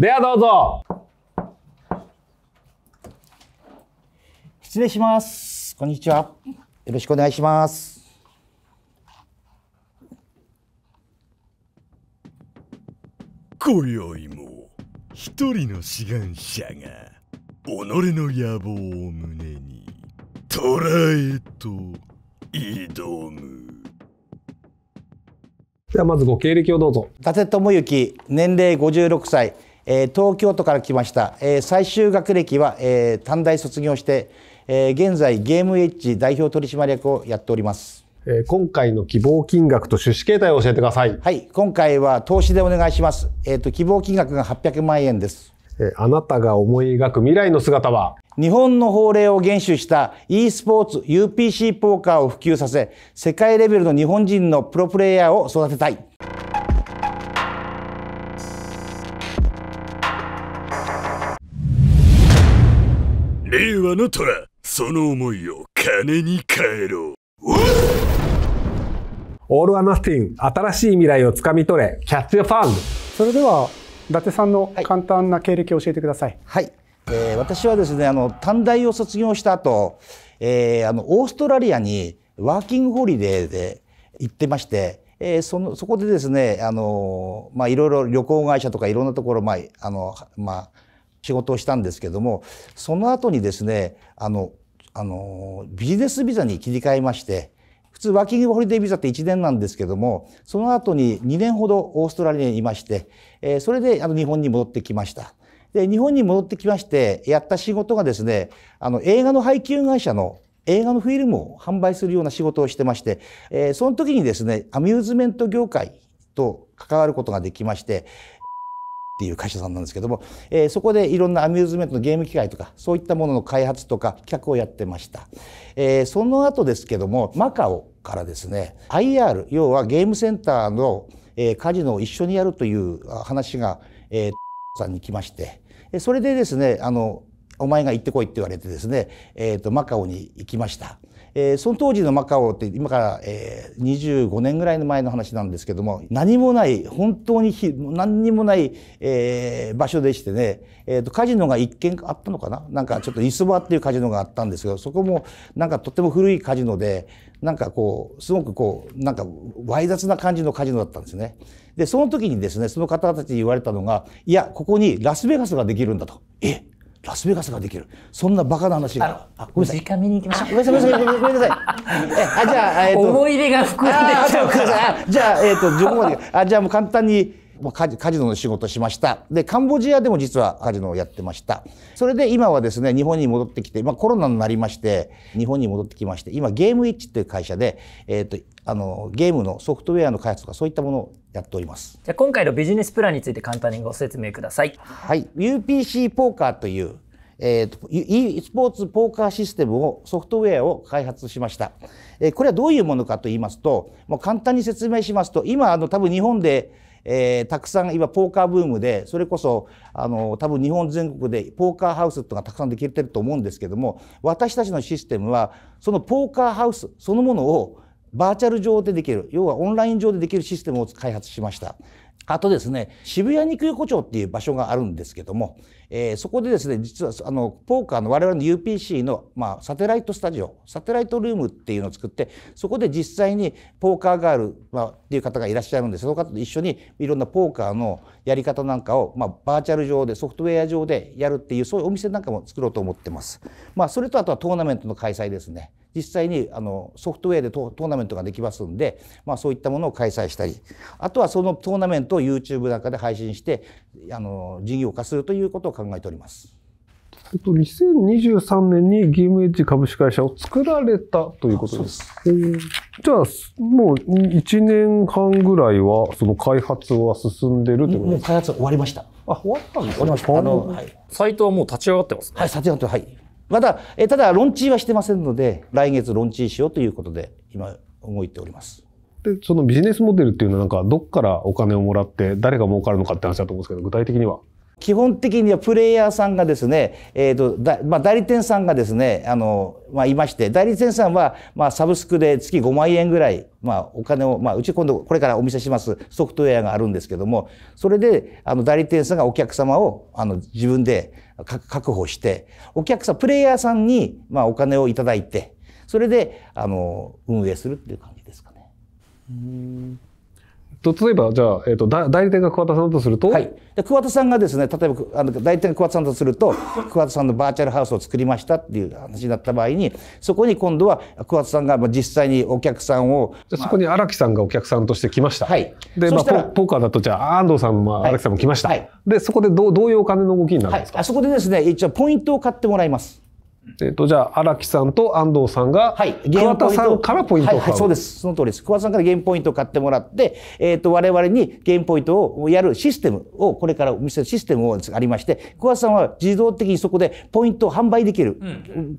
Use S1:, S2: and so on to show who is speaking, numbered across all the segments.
S1: ではどうぞ失礼しますこんにちはよろしくお願いします
S2: 今宵も一人の志願者が己の野望を胸に捉へと挑む
S1: ではまずご経歴をどうぞ伊達智之年齢56歳え東京都から来ました、え最終学歴は、え短大卒業して、え現在ゲームエッジ代表取締役をやっております。え今回の希望金額と出資形態を教えてください。はい、今回は投資でお願いします。えっ、ー、と希望金額が800万円です。えあなたが思い描く未来の姿は日本の法令を厳守した e スポーツ UPC ポーカーを普及させ、世界レベルの日本人のプロプレイヤーを育てたい。
S2: あなたらその思いを金に変えろオ
S3: ール・ア・ナスティン新しい未来をつかみ取れキャッチ・ファン
S4: それでは伊達さんの簡単な経歴を教えてくださいはい、えー、私はですねあの短大を卒業した後、
S1: えー、あのオーストラリアにワーキングホリデーで行ってましてえー、そのそこでですね、あのまあ、いろいろ旅行会社とかいろんなところ、まああのまあ、仕事をしたんですけどもその後にですねあのあのビジネスビザに切り替えまして普通ワーキングホリデービザって1年なんですけどもその後に2年ほどオーストラリアにいまして、えー、それであの日本に戻ってきました。で日本に戻ってきましてやった仕事がですねあの映画の配給会社の映画のフィルムを販売するような仕事をしてまして、えー、その時にですねアミューズメント業界と関わることができまして、っていう会社さんなんですけども、えー、そこでいろんなアミューズメントのゲーム機械とかそういったものの開発とか企画をやってました、えー、その後ですけどもマカオからですね IR 要はゲームセンターの、えー、カジノを一緒にやるという話が、えー、さんに来ましてそれでですねあのお前が行ってこいって言われてですね、えーとマカオに行きました。えー、その当時のマカオって今から、えー、25年ぐらいの前の話なんですけども何もない本当に何にもない、えー、場所でしてね、えーと、カジノが一軒あったのかななんかちょっと磯場っていうカジノがあったんですけどそこもなんかとても古いカジノでなんかこうすごくこうなんかわい雑な感じのカジノだったんですね。でその時にですねその方たちに言われたのがいやここにラスベガスができるんだと。えラスベガスができるそんなバカな話があごめんなさいに行きましょうごめんなさいごめんなさい あじゃあ、えと。思い出が膨らんでっちゃうからじゃあえっ、とまであじゃあもう簡単にまあ、カジカジノの仕事しましたでカンボジアでも実はカジノをやってましたそれで今はですね日本に戻ってきて、まあ、コロナになりまして日本に戻ってきまして今ゲームイッチという会社で、えーと、あのゲームのソフトウェアの開発とかそういったものをやっておりますじゃあ今回のビジネスプランについて簡単にご説明くださいはい UPC ポーカーというえーと、e スポーツポーカーシステムをソフトウェアを開発しました、えー、これはどういうものかと言いますとまあ、簡単に説明しますと今あの多分日本でえー、たくさん今ポーカーブームでそれこそあの多分日本全国でポーカーハウスとかたくさんできてると思うんですけども私たちのシステムはそのポーカーハウスそのものをバーチャル上でできる要はオンライン上でできるシステムを開発しました。あとですね、渋谷肉横丁っていう場所があるんですけども、えー、そこでですね、実はあのポーカーの我々の UPC の、まあ、サテライトスタジオ、サテライトルームっていうのを作って、そこで実際にポーカーガール、まあ、っていう方がいらっしゃるんで、その方と一緒にいろんなポーカーのやり方なんかを、まあ、バーチャル上で、ソフトウェア上でやるっていう、そういうお店なんかも作ろうと思ってます。まあ、それとあとはトーナメントの開催ですね。実際にあのソフトウェアでトーナメントができますんで、まあ、そういったものを開催したりあとはそのトーナメントを YouTube なんかで配信してあの事業化するということを考えております。
S3: えっと、2023年にゲームエッジ株式会社を作られた
S1: ということです。
S3: じゃあ、もう1年半ぐらいは、その開発は進んでるってことで
S1: すか開発終わりました。あ、終わったんですか、ね、終わりました。あの、はい、サイトはもう立ち上がってます、ね、はい、立ち上がって、はい。また、えただ、論ンはしてませんので、来月論ンしようということで、今、動いております。で、そのビジネスモデルっていうのは、なんか、どっからお金をもらって、誰が儲かるのかって話だと思うんですけど、具体的には基本的にはプレイヤーさんがですね、えーとだまあ、代理店さんがですねあの、まあ、いまして代理店さんは、まあ、サブスクで月5万円ぐらい、まあ、お金を、まあ、うち今度これからお見せしますソフトウェアがあるんですけどもそれであの代理店さんがお客様をあの自分で確保してお客さんプレイヤーさんに、まあ、お金をいただいてそれであの運営するっていう感じですかね。うんと例えばじゃあ、えーと、代理店が桑田さんだとすると、はい、で桑田さんがですね例えばあの代理店が桑田さんだとすると桑田さんのバーチャルハウスを作りましたっていう話になった場合にそこに今度は桑田さんが実際にお客さんを、あ、そこに荒木さんがお客さん
S3: として来ました、はい、で、まあ、ポーカーだとじゃあ安藤さんも荒木さんも来ました、はい、でそこでどどうい
S1: うお金の動きになるんですか、あそこでですね一応ポイントを買ってもらいますえっ、と、じゃあ、荒木さんと安藤さんが、はい、桑田さんからポイントを買う、はいはい、そうです。その通りです。桑田さんからゲームポイントを買ってもらって、えっ、ー、と、我々にゲームポイントをやるシステムを、これからお見せるシステムをありまして、桑田さんは自動的にそこでポイントを販売できる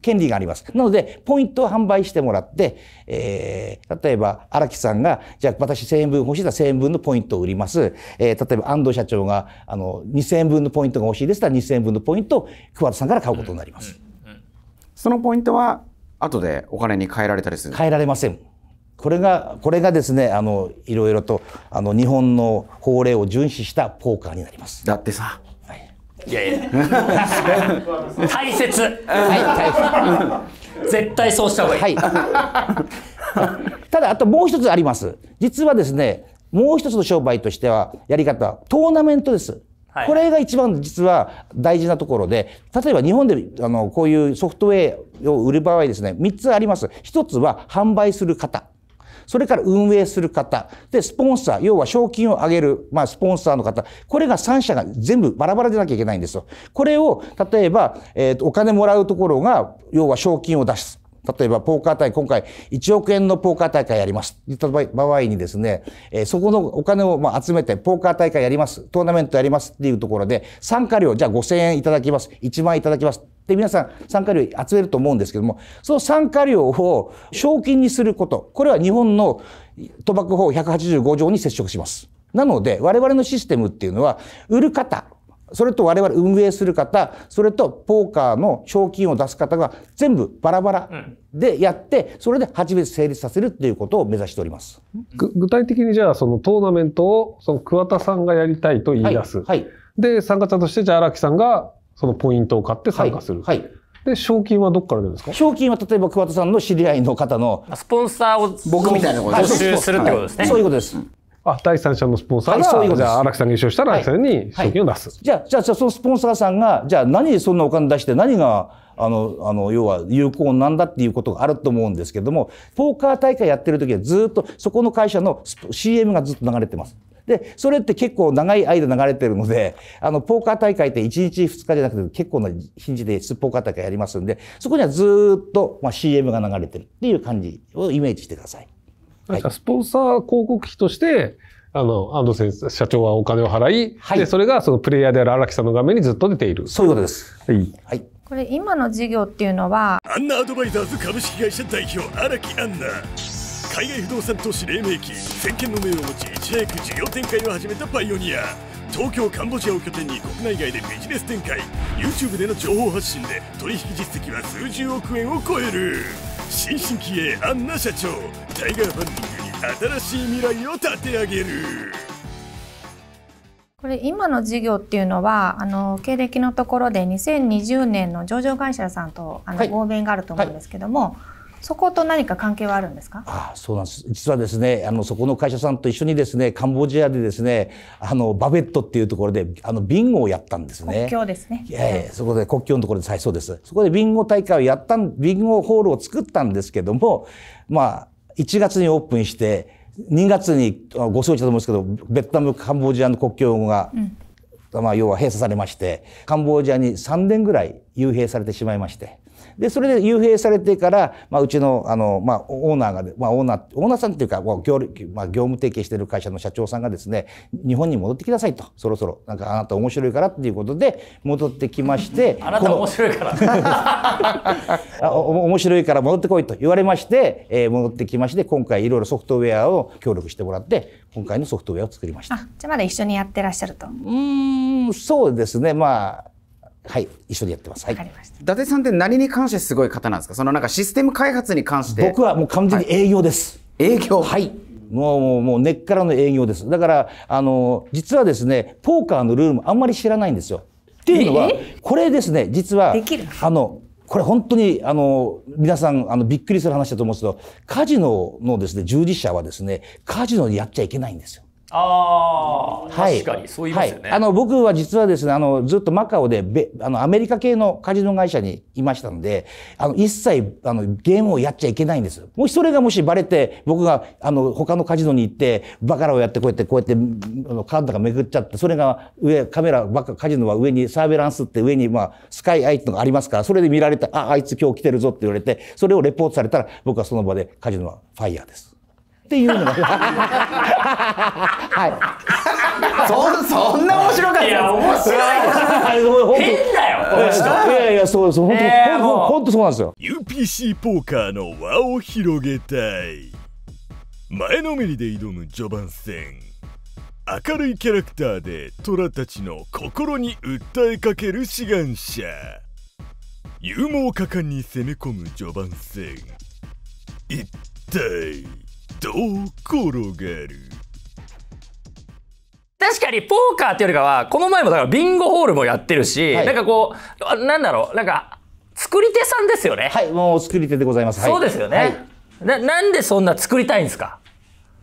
S1: 権利があります。うん、なので、ポイントを販売してもらって、えー、例えば、荒木さんが、じゃあ、私1000円分欲しいなら1000円分のポイントを売ります。えー、例えば、安藤社長が、あの、2000円分のポイントが欲しいですら、2000円分のポイントを桑田さんから買うことになります。うんうん
S5: そのポイントは後でお金に変えられたりする
S1: 変えられません。これが、これがですね、あの、いろいろと、あの、日本の法令を遵守したポーカーになります。だってさ。はい。
S2: いやいや。大切。はい、大
S6: 切。絶対そうした方がいい。は
S1: い。ただ、あともう一つあります。実はですね、もう一つの商売としては、やり方はトーナメントです。これが一番実は大事なところで、例えば日本であのこういうソフトウェアを売る場合ですね、3つあります。1つは販売する方。それから運営する方。で、スポンサー、要は賞金を上げる、まあ、スポンサーの方。これが3社が全部バラバラでなきゃいけないんですよ。これを、例えば、えっ、ー、と、お金もらうところが、要は賞金を出す。例えばポーカー大会、今回1億円のポーカー大会やります。言った場合にですね、えそこのお金をま集めて、ポーカー大会やります、トーナメントやりますっていうところで、参加料、じゃあ5000円いただきます、1万円いただきます。で、皆さん参加料集めると思うんですけども、その参加料を賞金にすること、これは日本の賭博法185条に接触します。なので、我々のシステムっていうのは、売る方、それと我々運営する方、それとポーカーの賞金を出す方が全部バラバラでやって、それで初めて成立させるっていうことを目指しております。具体的に
S3: じゃあそのトーナメントをその桑田さんがやりたいと言い出す。はいはい、で、参加者としてじゃあ荒木さんがそのポイントを買って参加する。はい、で、賞金はどこから出るんですか賞金は例
S1: えば桑田さんの知り合いの方の。
S3: ス
S6: ポンサーを僕みたいなこと募集するってことですね。そういうこ
S3: とで
S1: す。あ第三者のスポンサーが、はい、ううじゃあ荒木さんが優勝したら荒木さんに賞金を出す、はいはい、じゃあじゃあそのスポンサーさんがじゃあ何でそんなお金出して何があのあの要は有効なんだっていうことがあると思うんですけどもポーカー大会やってる時はずっとそこの会社の CM がずっと流れてます。で、それって結構長い間流れてるので、あの、ポーカー大会って1日2日じゃなくて結構な日にちでポーカー大会やりますんで、そこにはずっと、まあ、CM が流れてるっていう感じをイメージしてください。スポンサー広告費と
S3: して、あの、安藤先生、社長はお金を払い、はい、で、それがそのプレイヤーである荒木さんの画面にずっと出ている。そういうことです。はい。は
S2: い。これ、今の
S7: 事業っていうのは、ア
S2: ンナアドバイザーズ株式会社代表、荒木アンナ。海外不動産投資黎明期、先見の目を持ち、いち早く事業展開を始めたパイオニア。東京カンボジアを拠点に国内外でビジネス展開 YouTube での情報発信で取引実績は数十億円を超える新進気鋭アンナ社長タイガーファンディングに新しい未来を立て上げる
S7: これ今の事業っていうのはあの経歴のところで2020年の上場会社さんとあの、はい、合弁があると思うんですけども、はいそこと何か関係はあるんですかあ
S1: そうなんです。実はですね、あの、そこの会社さんと一緒にですね、カンボジアでですね、あの、バベットっていうところで、あの、ビンゴをやったんですね。国境
S5: ですね。ええ
S1: そこで国境のところで、はい、そうです。そこでビンゴ大会をやったん、ビンゴホールを作ったんですけども、まあ、1月にオープンして、2月にご承知だと思うんですけど、ベトナム、カンボジアの国境が、うん、まあ、要は閉鎖されまして、カンボジアに3年ぐらい幽閉されてしまいまして、で、それで幽閉されてから、まあ、うちの、あの、まあ、オーナーが、まあ、オーナー、オーナーさんっていうか、まあ、業まあ、業務提携してる会社の社長さんがですね、日本に戻ってきなさいと、そろそろ、なんかあなた面白いからっていうことで、戻ってきまして、あなた面白いから あお。面白いから戻ってこいと言われまして、えー、戻ってきまして、今回いろいろソフトウェアを協力してもらって、
S5: 今回のソフトウェアを作りました。
S7: じゃまだ一緒にやってらっしゃると。うん、
S5: そうですね。まあ、はい、一緒でやってます。はい、伊達さんって何に関してすごい方なんですか。そのなんかシステム開発に関して。僕はもう完全に営業です。はい、営業。はい。もう、もう、もう根っ
S1: からの営業です。だから、あの、実はですね、ポーカーのルールもあんまり知らないんですよ。っていうのは、これですね、実は、あの、これ本当に、あの、皆さん、あの、びっくりする話だと思うんですけど、カジノのですね、従事者はですね、カジノでやっちゃいけないんですよ。
S6: ああ、はい、確かにそう言います
S1: よね、はい、あの僕は実はですねあのずっとマカオでべあのアメリカ系のカジノ会社にいましたのであの一切あのゲームをやっちゃいけないんですもしそれがもしバレて僕があの他のカジノに行ってバカラをやってこうやってこうやってあのカードがめぐっちゃってそれが上カメラバカ、カジノは上にサーベランスって上に、まあ、スカイアイってのがありますからそれで見られてああいつ今日来てるぞって言われてそれをレポートされたら僕はその場でカジノはファイヤーです。っていうのがは
S2: いそそんな面白かったいや面白い変だよいやいやそうそう本当、本当そうなんですよ UPC ポーカーの輪を広げたい前のめりで挑む序盤戦明るいキャラクターで虎たちの心に訴えかける志願者勇猛果敢に攻め込む序盤戦一体どう転がる
S6: 確かにポーカーっていうよりかはこの前もだからビンゴホールもやってるし、はい、なんかこうなんだろうなんか作り手さんですよねはいもう作り手でございます、そうですよね、はい、ななんでそんな作りたいんですか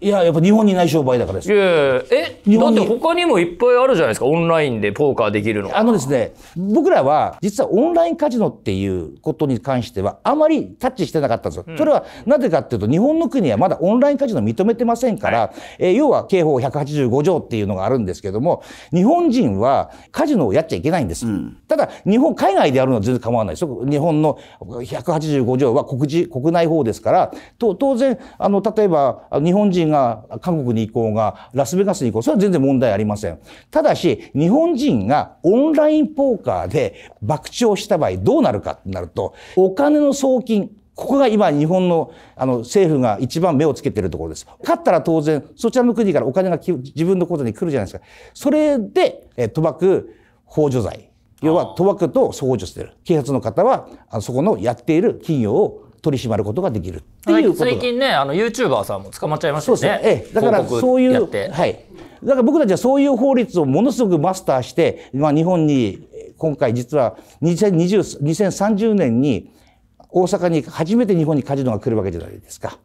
S6: いや、やっぱ日本にない商売だからです。いやえ、日本だって他にもいっぱいあるじゃないですか、オンラインでポーカーできるの。
S1: あのですね、僕らは、実はオンラインカジノっていうことに関しては、あまりタッチしてなかったんですよ。うん、それは、なぜかっていうと、日本の国はまだオンラインカジノ認めてませんから、はい、え要は刑法185条っていうのがあるんですけども、日本人はカジノをやっちゃいけないんです。うん、ただ、日本、海外でやるのは全然構わないです。日本の185条は国国内法ですから、と当然、あの、例えば、日本人が韓国に行こうが、ラスベガスに行こう。それは全然問題ありません。ただし、日本人がオンラインポーカーで爆調した場合どうなるかってなると、お金の送金、ここが今日本のあの政府が一番目をつけてるところです。勝ったら当然、そちらの国からお金が自分のことに来るじゃないですか。それで、え賭博補助罪。要は賭博と相互助してる。警察の方は、あそこのやっている企業を取り締まることができるっていうこと最
S6: 近ねあの YouTuber さんも捕まっちゃいましたよねええ、だからそういうは
S1: いだから僕たちはそういう法律をものすごくマスターして、まあ、日本に今回実は2 0 3 0年に大阪に初めて日本にカジノが来るわけじゃないですか。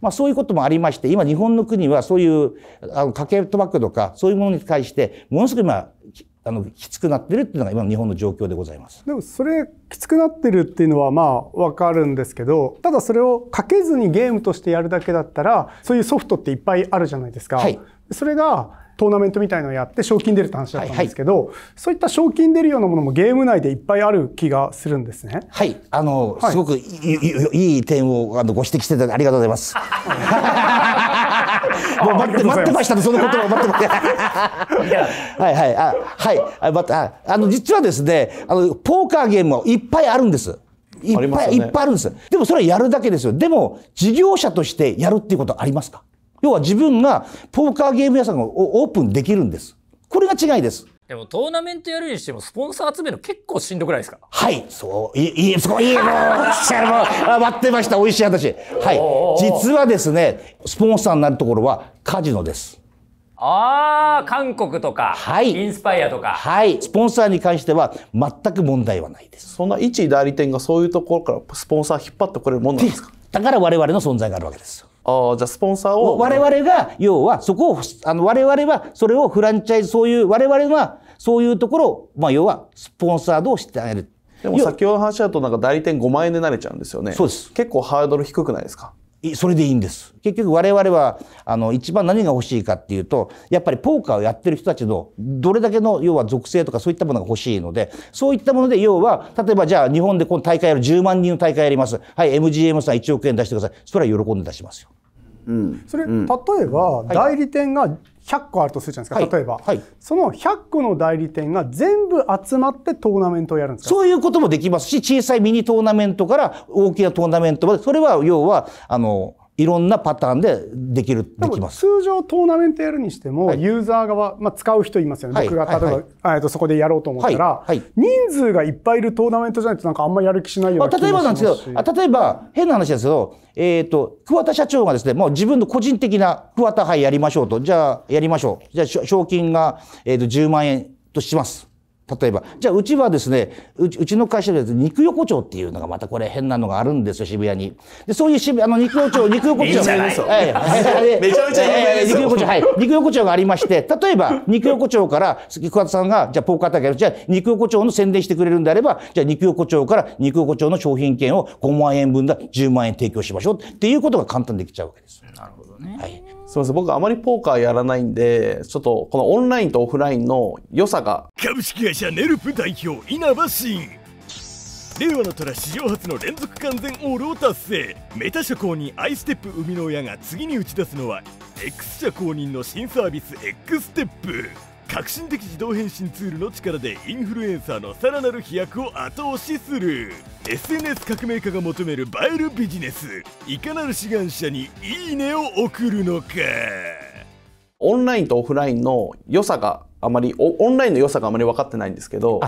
S1: まあそういうこともありまして、今日本の国はそういう、あの、トけックとか、そういうものに対して、ものすごく今、あのきつくなってるっていうのが今の日本の状況でございます
S4: でもそれきつくなってるっていうのはまあわかるんですけどただそれをかけずにゲームとしてやるだけだったらそういうソフトっていっぱいあるじゃないですか、はい、それがトーナメントみたいのをやって賞金出るって話だったんですけど、はいはい、そういった賞金出るようなものもゲーム内でいっぱいある気がするんですね。はい、あの、はい、すごくいいいい点をあのご指摘していただいありがとうございます。
S1: もう待って待ってましたね、その言葉を待ってました。はいはい、あはい、あ、また、あの、実はですね、あの、ポーカーゲームはいっぱいあるんです。いっぱい、ね、いっぱいあるんです。でもそれはやるだけですよ。でも、事業者としてやるっていうことありますか要は自分がポーカーゲーム屋さんをオープンできるんです。これが違いです。
S6: でもトーナメントやるにしてもスポンサー集めるの結構しんどくないですかはいそう
S1: いいすごいいいもう待ってました美味しい私。はい実はですねスポンサーになるところはカジノです
S6: ああ韓国とか、はい、インスパイアとかは
S8: いスポンサーに関しては全く問題はないですそんな一代理店がそういうところからスポンサー引っ張ってこれるもんなんですかだから我々の存在があるわけですああ、じゃあスポンサーを。我々が、要は、そこを、
S1: あの、我々は、それをフランチャイズ、そういう、我々は、そういうところを、まあ、要は、ス
S8: ポンサーどうしてあげる。でも、先ほどの話だと、なんか代理店5万円でなれちゃうんですよね。そうです。結構ハードル低くないですかそれでいいんです。結局我々は、あの、一番何が欲しいか
S1: っていうと、やっぱりポーカーをやってる人たちの、どれだけの、要は属性とかそういったものが欲しいので、そういったもので、要は、例えばじゃあ日本でこの大会やる10万人の大会やります。はい、MGM さん1億円出してください。それは喜んで出しますよ。
S2: うん、
S4: それ、うん、例えば、代理店が100個あるとするじゃないですか、例えば、はいその100個の代理店が全部集まってトーナメントをやるんです
S1: そういうこともできますし小さいミニトーナメントから大きなトーナメントまでそれは要はあのいろんなパターンでできるできま
S4: す通常トーナメントやるにしても、はい、ユーザー側、まあ、使う人いますよね、はい、僕が例えば、はい、とそこでやろうと思ったら、はい、人数がいっぱいいるトーナメントじゃないとなんかあんまやる気しないような気がします、ま例えばなんですけど例えば変な
S1: 話ですけど、えーと、桑田社長がですねもう自分の個人的な桑田杯やりましょうとじゃあやりましょうじゃあ賞金が、えーと、と10万円とします例えば、じゃあうちはですね、うちうちの会社で肉横丁っていうのがまたこれ変なのがあるんですよ、渋谷に。で、そういう渋あの肉横丁、肉横丁。いはい、はい、めちゃめちゃ有名です肉横丁、はい。肉横丁がありまして、例えば肉横丁から菊田さんが、じゃあポーカーたけ。じゃあ肉横丁の宣伝してくれるんであれば、じゃあ肉横丁から肉横丁の商品券を5万円分だ、10万
S8: 円提供しましょうっていうことが簡単にできちゃうわけです。なるほ
S2: どね。はい。
S8: すみません、僕あまりポーカーやらないんで、ちょっとこのオンラインとオフラインの良さが。
S2: 株式会社ネルプ代表稲葉真令和の虎史上初の連続完全オールを達成メタ社公認アイステップ生みの親が次に打ち出すのは X 社公認の新サービス X ステップ革新的自動変身ツールの力でインフルエンサーのさらなる飛躍を後押しする SNS 革命家が求める映えるビジネスいかなる志願者に「いいね」を送るのか
S8: オンラインとオフラインの良さがあまりオンラインの良さがあまり分かってないんですけど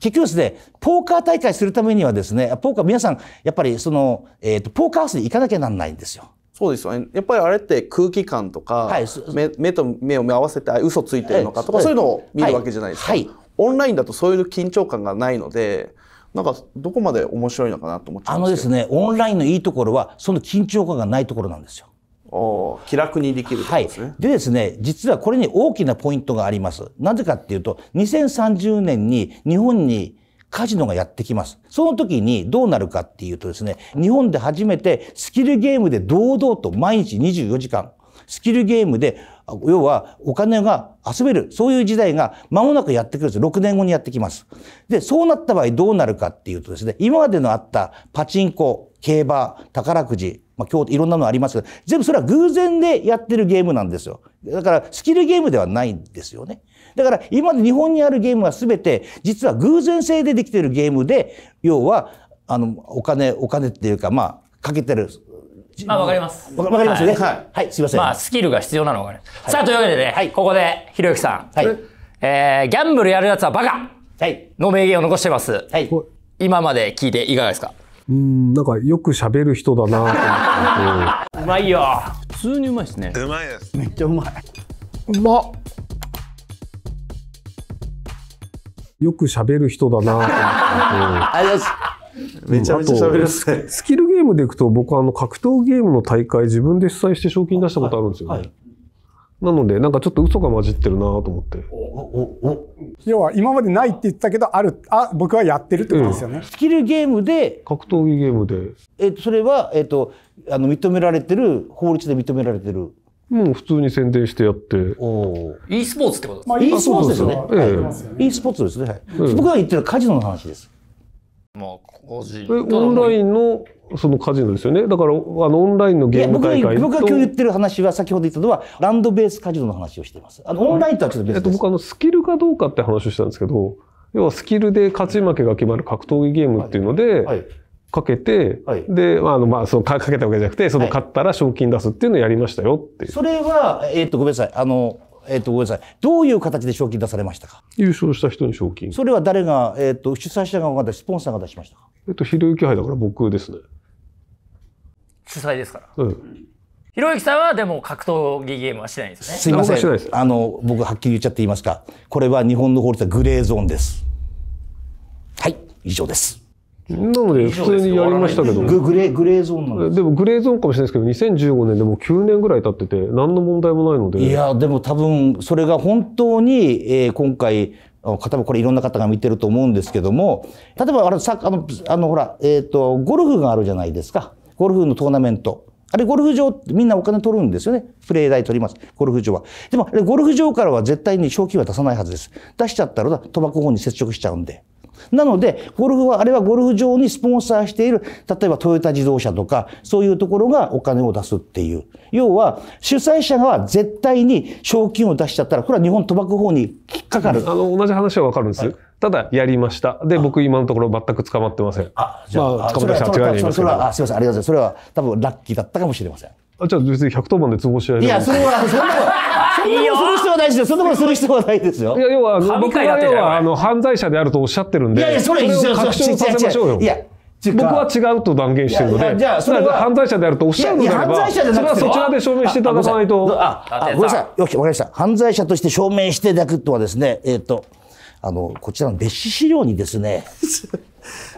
S8: 結局ですねポーカー大会するためにはですねポーカー皆さんやっぱりその、えーと、とポ
S1: ーカーハウスに行かなきゃなんないんですよ。
S8: そうですよね。やっぱりあれって空気感とか、はい、目目と目を合わせて嘘ついてるのかとか、そういうのを見るわけじゃないですか、はい、オンラインだとそういう緊張感がないのでなんかどこまで面白いのかなと思って
S1: あのですねオンラインのいいところはその緊張感がないところなんですよ。お気楽にできるですね、はい、でですね実はこれに大きなポイントがあります。なぜかっていうと2030年に日本にカジノがやってきます。その時にどうなるかっていうとですね、日本で初めてスキルゲームで堂々と毎日24時間、スキルゲームで、要はお金が遊べる、そういう時代が間もなくやってくるんです。6年後にやってきます。で、そうなった場合どうなるかっていうとですね、今までのあったパチンコ、競馬、宝くじ、まあ、今日いろんなのありますけど、全部それは偶然でやってるゲームなんですよ。だから、スキルゲームではないんですよね。だから今まで日本にあるゲームは全て実は偶然性でできてるゲームで要はあのお金お金っていうかまあかけてる
S6: まあ、わかります。わかりますよね。はい。はい、すいません。まあ、スキルが必要なのがね。さあ、というわけでね、ここで、ひろゆきさん。はい。えー、ギャンブルやるやつはバカはい。の名言を残してます。はい。今まで聞いていかがですか
S3: うん、なんかよく喋る人だなと
S6: 思って。うまいよ。普通にうまいですね。うまいです。めっちゃうまい。
S2: うまっ。
S3: よく喋る人だなと
S2: 思って。めちゃめちゃ喋ります
S3: ね。スキルゲームでいくと、僕はあの格闘ゲームの大会自分で主催して賞金出したことあるんですよね。はいはいなので、なんかちょっと嘘が混じってるなと思って。
S4: 要は、今までないって言ったけど、ある、あ、僕はやってるってことですよね。うん、スキルゲームで。格闘技ゲームで。えっと、それは、
S1: えっと、あの、認められてる、法律で認められてる。
S3: もう普通に宣伝してやって。お
S1: e
S6: スポーツってことですか、まあ、e スポーツですよね。ええ、はい、
S1: e スポーツですね、僕が言って
S3: るカジノの話です。
S6: まあ、個人
S3: オンラインのそのカジノですよね。だから、あの、オンラインのゲーム大会と僕が今日言っ
S1: てる話は、先ほど言ったのは、ランドベースカジノの話をしています。あの、オンラインとはちょっと
S3: 別です。えっと、僕、あの、スキルかどうかって話をしたんですけど、要はスキルで勝ち負けが決まる格闘技ゲームっていうので、はいはいかけて、はい、で、まあ、あの、まあ、その、
S1: かけたわけじゃなくて、その、買ったら賞金出すっていうのをやりましたよっていう。それは、えー、っと、ごめんなさい。あの、えっ、ー、と、ごめんなさい。どういう形で賞金出されましたか優勝した人に賞金。それは誰が、えっ、ー、と、主催者側か出たスポンサーが出しましたかえっ、ー、と、ひろゆき杯だから僕ですね。
S6: 主催ですから。うん。ひろゆきさんはでも格闘技ゲームはしないんですね。すいません。
S1: あの、僕はっきり言っちゃって言いますか。これは日本の法律はグレーゾーンです。はい、以上です。なので、普通にやりましたけど。グレグレーゾーンなんですでも、グレーゾーンかもしれないですけど、2015年でもう9年ぐらい経ってて、何の問題もないので。いや、でも多分、それが本当に、えー、今回、方もこれいろんな方が見てると思うんですけども、例えば、あの、さあの、あのほら、えっ、ー、と、ゴルフがあるじゃないですか。ゴルフのトーナメント。あれ、ゴルフ場ってみんなお金取るんですよね。プレー代取ります。ゴルフ場は。でも、ゴルフ場からは絶対に賞金は出さないはずです。出しちゃったら、賭博法に接触しちゃうんで。なので、ゴルフは、あれはゴルフ場にスポンサーしている、例えばトヨタ自動車とか、そういうところがお金を出すっていう。要は、主催者が絶対に賞金を出しちゃったら、これは日本賭博法に引っかかる。
S3: あの、同じ話はわかるんです。ただやりました。で、僕今のところ全く捕まってません。あ、じゃあ、まあ、捕まった人は違いにいますけど。それは、す
S1: みません。ありがとうございます。それは多分ラッキーだったか
S3: もしれません。あ、じゃあ別に110番で通報しないいや、それは、そんなこと。そんなことする必要ないですよ。そんなことする必要はないですよ。いや、要は、僕は要は、あの、犯罪者であるとおっしゃってるんで。いやいや、それ、それを確証させましょうよ。いや、僕は違うと断言してるので、じゃあ、それは犯
S1: 罪者であるとおっしゃるのであれば、それはそちらで証明していただかないと。あ、ごめんなさい。よくわかりました。犯罪者として証明していただくとはですね、えっ、ー、と、あの、こちらの別紙資料にですね、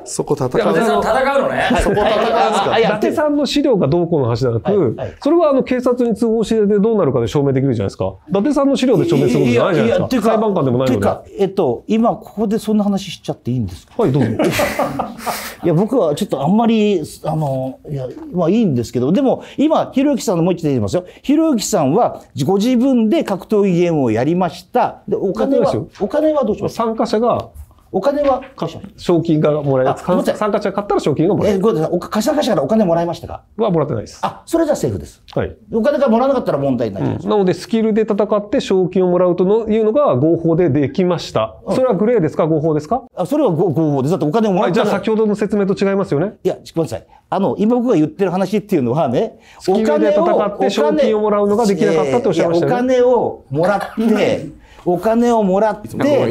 S1: そこ戦う。伊さん戦うのね。そこ戦うんですか。伊達
S4: さん
S3: の資料がどうこうの話じゃなく、それはあの警察に通報してどうなるかで証明できるじゃないですか。伊達
S1: さんの資料で証明することじゃないじゃないですか。裁判官でもないので。かえっと、今ここでそんな話しちゃっていいんですかはい、どうぞ。いや、僕はちょっとあんまり、あの、いや、まあいいんですけど、でも今、ひろゆきさんのもう一度言いますよ。ひろゆきさんはご自分で格闘技ゲームをやりました。で、お金は、お金はどうしますか参加者がお金は貸し賞金がもらえます。参加者が買ったら賞金がもらえる。えごめんなさい。頭会社からお金もらいましたかはもらってないです。あ、それじゃセーフです。はい。お金がもらわなかったら問題ない、うん、なので、スキルで戦
S3: って賞金をもらうというのが合法でできました。うん、それはグレーですか合法ですかあ、それ
S1: は合法です。だってお金をもらっい。じゃあ先ほどの説明と違いますよね。いや、ごめんなさい。あの、今僕が言ってる話っていうのはね、スキルで戦って賞金をもらうのができなかったっておっしゃいましたよね。お金をもらって、お金をもらって、レ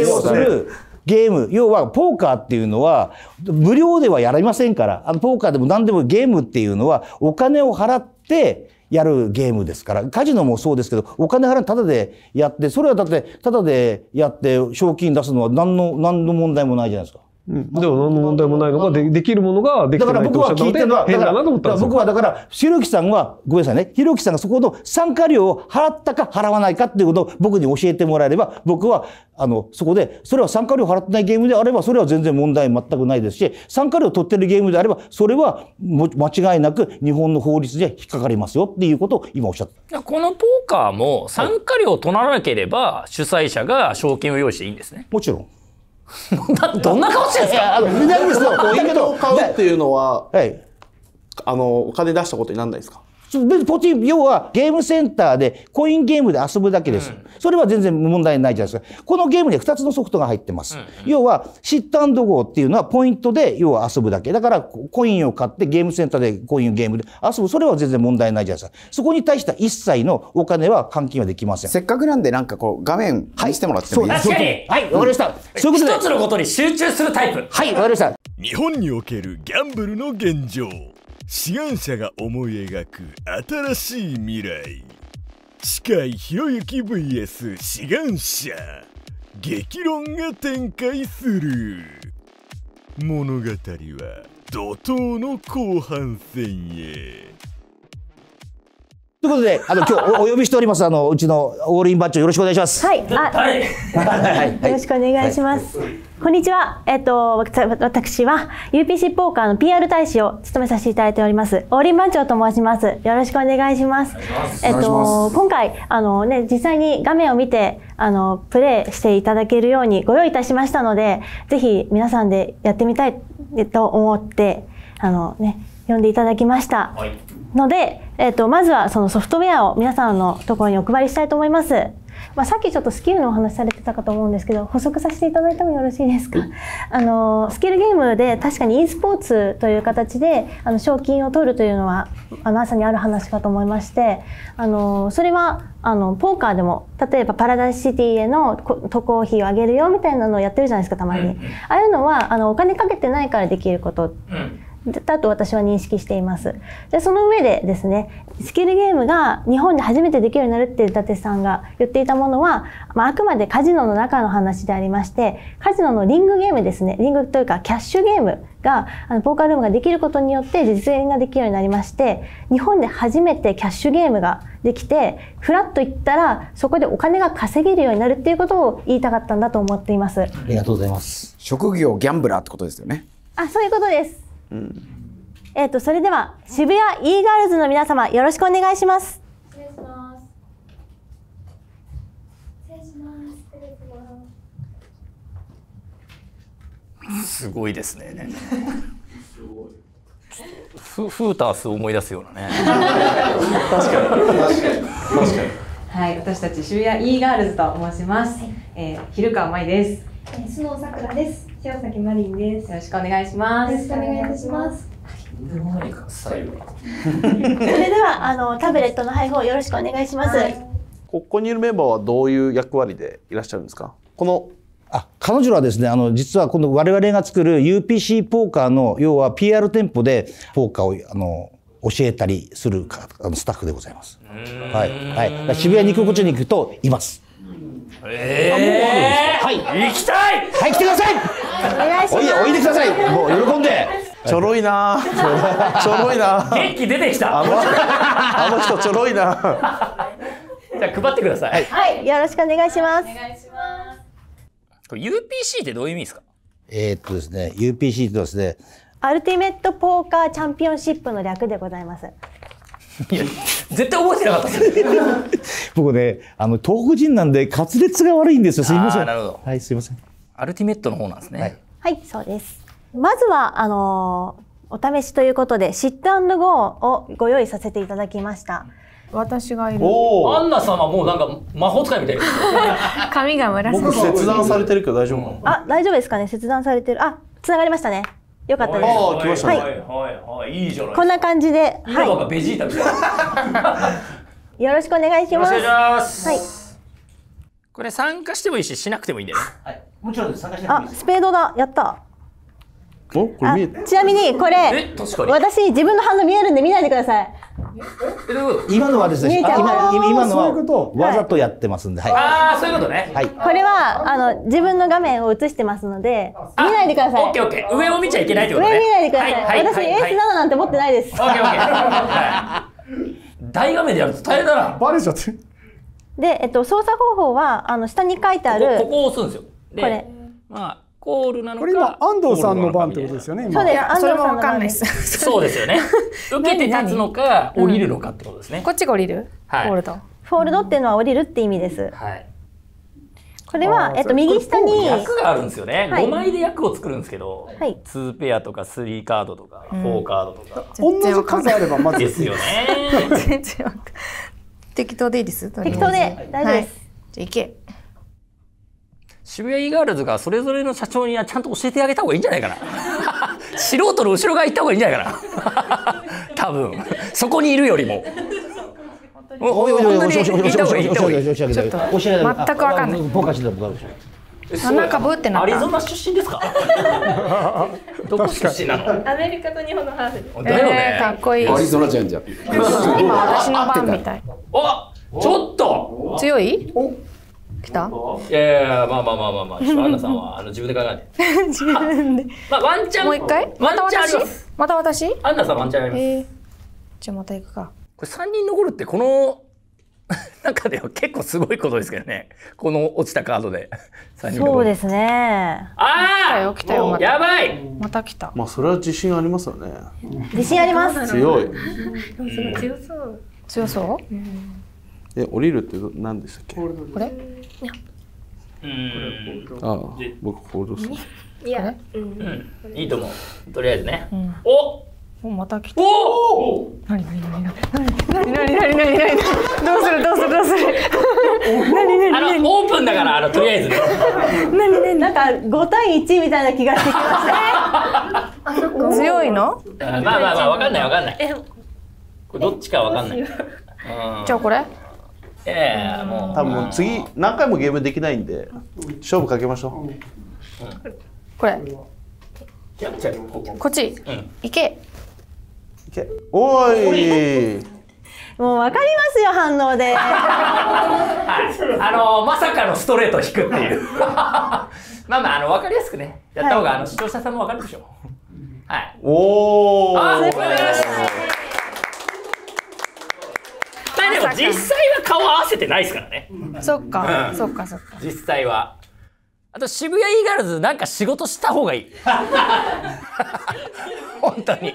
S1: イをする。ゲーム、要はポーカーっていうのは、無料ではやりませんから、あのポーカーでも何でもゲームっていうのは、お金を払って、やるゲームですから、カジノもそうですけど、お金払うただでやって、それはだって、ただでやって、賞金出すのは何の、何の問題もないじゃないですか。うん、でも何の問題もないのがでできるものができてないとおっしゃったので変だなと思ったんです僕はだからひろきさんはごめんなさいねひろきさんがそこの参加料を払ったか払わないかっていうことを僕に教えてもらえれば僕はあのそこでそれは参加料払ってないゲームであればそれは全然問題全くないですし参加料を取ってるゲームであればそれは間違いなく日本の法律で引っかかりますよっていうことを今おっしゃっ
S6: たこのポーカーも参加料を取らなければ主催者が賞金を用意していいんですね、もちろん
S8: どんな顔してるんですか南口のお犬を買うっていうのは、はい、あのお金出したことにならないですかポチ要はゲームセンターでコインゲームで遊
S1: ぶだけです。うん、それは全然問題ないじゃないですか。このゲームには2つのソフトが入ってます。うんうん、要は、シットゴーっていうのはポイントで要は遊ぶだけ。だからコインを買ってゲームセンターでコインゲームで遊ぶ。それは全然問題ないじゃないですか。そこに対しては一切のお金は換金はできませ
S5: ん。せっかくなんでなんかこう画面見してもらってもいいですか、はい、確かにはい、わかりました。う一つのこと
S2: に集中するタイプ。はい、わかりました。日本におけるギャンブルの現状。志願者が思い描く新しい未来司会ひろゆき VS 志願者激論が展開する物語は怒涛の後半戦へ
S1: ということで、あの、今日お呼びしております、あの、うちのオールインバッジョよろしくお願いします。はい、ははい、よろしくお願いします。
S7: はいこんにちは。えっ、と、私は UPC ポーカーの PR 大使を務めさせていただいております、王林番長と申します。よろしくお願いします。えっ、と、今回、あのね、実際に画面を見て、あの、プレイしていただけるようにご用意いたしましたので、ぜひ皆さんでやってみたいと思って、あのね、呼んでいただきました。はいので、えーと、まずはそのソフトウェアを皆さんのところにお配りしたいと思います。まあ、さっきちょっとスキルのお話されてたかと思うんですけど補足させていただいてもよろしいですか、あのスキルゲームで確かに e スポーツという形であの賞金を取るというのはあの朝にある話かと思いましてあのそれはあのポーカーでも例えばパラダイスシティへの渡航費を上げるよみたいなのをやってるじゃないですかたまに、ああいうのはあのお金かけてないからできること。うんだと私は認識しています。でその上でですねスキルゲームが日本で初めてできるようになるって伊達さんが言っていたものは、まあ、あくまでカジノの中の話でありましてカジノのリングゲームですねリングというかキャッシュゲームがあのポーカールームができることによって実現ができるようになりまして日本で初めてキャッシュゲームができてフラッと行ったらそこでお金が稼げるようになるっていうことを言いたかったんだと思っています。あ
S5: りがとうございます職業ギャンブラーってことですよね
S7: あそういうことですうん、えっ、ー、とそれでは渋谷 e ガールズの皆様よろしくお願いします。
S6: すごいですね。フフータースを思い出すようなね。確かに確かに確かに。
S7: はい、私たち渋谷 e ガールズと申します。はい、えー、昼川舞です。えスノーさくらです。塩崎まりんです。よろしくお願いします。よろしくお願いいたします。でもなかスタそれではあのタブレットの配布をよろしくお願いします。はい
S8: ここにいるメンバーはどういう役割でいらっしゃるんですか
S1: このあ彼女はですねあの実は今度我々が作る UPC ポーカーの要は PR 店舗でポーカーをあの教えたりするかあのスタッフでございます。はいはい、だから渋谷肉こっちに行くと
S8: います。えもうあ、るんで
S6: すかい行きたいはい来てくださいお願いしますおいでおいでくださいもう喜んで
S8: ちょろいなちょろいな元気出てきたあのあの人ちょろいなじゃあ
S6: 配ってください、はい、
S7: はい、よろしくお願いしますお願いしま
S1: すこれ
S6: UPC ってどういう意味ですか
S1: えー、っとですね UPC とですね
S7: アルティメットポーカーチャンピオンシップの略でございますいや絶対覚えてなかったで
S1: す 僕ねあの東北人なんで滑舌が悪いんですよすいませんなるほどはいすいませんアルティメットの方なんですね、はい、
S7: はい、そうですまずはあのー、お試しということでシットゴーをご用意させていただきました私がいるアンナ
S6: 様もうなんか魔
S8: 法使いみたい
S7: 髪 が紫僕切断さ
S8: れてるけど大丈夫
S7: かなあ大丈夫ですかね切断されてるあ繋がりましたねよかったです。ああ、
S4: 来ましたはい、は
S8: い、はい、いいじゃ
S6: ないこんな感じで。ベジータみた
S7: いよろしくお願いします。はい。
S6: これ参加してもいいし、しなくてもいいんだよ、ね。はい。
S7: もちろん参加してあ、スペードだ。やった。お、これ見えちなみにこれ、私自分の反応見えるんで見ないでください。
S1: 今のはですね、今今のはわざとやってますんで、はい、ああ、そういうことね。はい。こ
S7: れはあの自分の画面を映してますので、見ないでください。オッケーオッケー。上を見ちゃいけないってことね。上見ないでください。はい、私ス7なんて持ってないです。オッケーオッケー。大画面でやると大変だな。バレちゃって。で、えっと操作方法はあの下に書いてあるここを押すんですよ。これ。まあコールなのかこれ今安藤さんの
S4: 番ってことですよねそうです安藤さんの番です
S7: そうですよね受けて立つのか降りるのかってことですね、こっちが降りる、はい、フォールドフォールドっていうのは降りるって意味です、はいこれは、えっと、右下に役があるんで
S6: すよね、五枚で役を作るんですけど、はい、ツーペアとかスリーカードとか、フォーカードとか同じ数あればまずですよね
S7: 全然適当でいいです適当で大丈夫です、じゃ行け
S6: 渋谷イガールズがそれぞれの社長にはちゃんと教えてあげた方がいいんじゃないかな 素人の後ろ側行った方がいいんじゃないかな 多分そこにいるよりも。おいおいおいいいいおっおいおいいおいおいおいおいいいおいおいおいおいおいおいおいいおいおいおいおいおいおいおいおいおいおいおいいい
S1: いおい来たい
S6: やいやまあまあまあまあまあ、ちょっとアンナさんはあの自分で考え
S1: て。自
S7: 分で。まあワンチャン。もう一回ワンチャンあります。また私アンナさんワンチャンあります。えー、じゃあまた行くか。
S6: これ3人残るってこの 中では結構すごい
S8: ことですけどね。この落ちたカードで。そ
S6: うで
S7: すね。ああ来たよ来たよ。やばいまた来た。
S8: まあそれは自信ありますよね。
S7: 自信あります。強い。
S6: 強そう。強そう、うん
S8: え降りるって何でしたっけ
S4: これああ僕ホールド
S6: する いや、うん、いいと思うとりあえずね、うん、おおまた来た。おお。なになにな
S7: になになになになになにどうするどうするどうする。なになに。あのオープンだからあのとりあえずなになになんか五対一みたいな気がしてきますね。強いの？まあまあまあわかんないわかんない。
S6: これどっちかわかんない。
S8: じ
S6: ゃあこれ？ええもう多分
S8: 次何回もゲームできないんで勝負かけましょう、うん、
S1: これこ
S7: っち、うん、行け
S8: 行けお
S7: いもう分かりますよ反応で、
S8: は
S7: い、
S6: あのまさかのストレート引くっていう ま
S7: あまああの分かりやすくねやった
S6: 方が、はい、あの視聴者さんも分かるでしょうはいおおあ分かりま実際は顔合わせてないですからね。そっか、うん、そっかそっか。実際は。あと渋谷イーガールズなんか仕事した方
S3: がいい。本当に。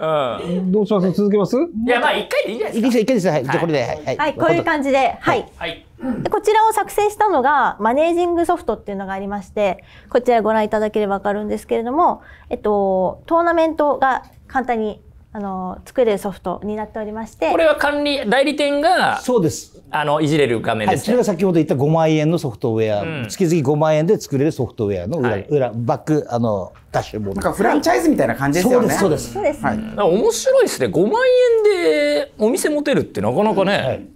S3: うん、どうします
S1: 続けますい
S3: やまあ一回
S7: でいいじゃないです
S1: か一回ですはい、じゃこれで、はい、
S3: はい、はい、こういう
S7: 感じではい、はい、でこちらを作成したのがマネージングソフトっていうのがありましてこちらご覧いただければ分かるんですけれどもえっとトーナメントが簡単にあの作れるソフトになっておりましてこれは管理代理店が
S6: そうですあのいじれる画面です、ねはい、そ
S1: れが先ほど言った5万円のソフトウェア、うん、月々5万円で作れるソフトウェアの裏はい、裏バックあのダッシュボード
S6: なんかフランチャイズみたいな感じですよね、はい、そうですそうです、はい、面白いですね5
S7: 万円
S6: でお店持てるってなかなかね、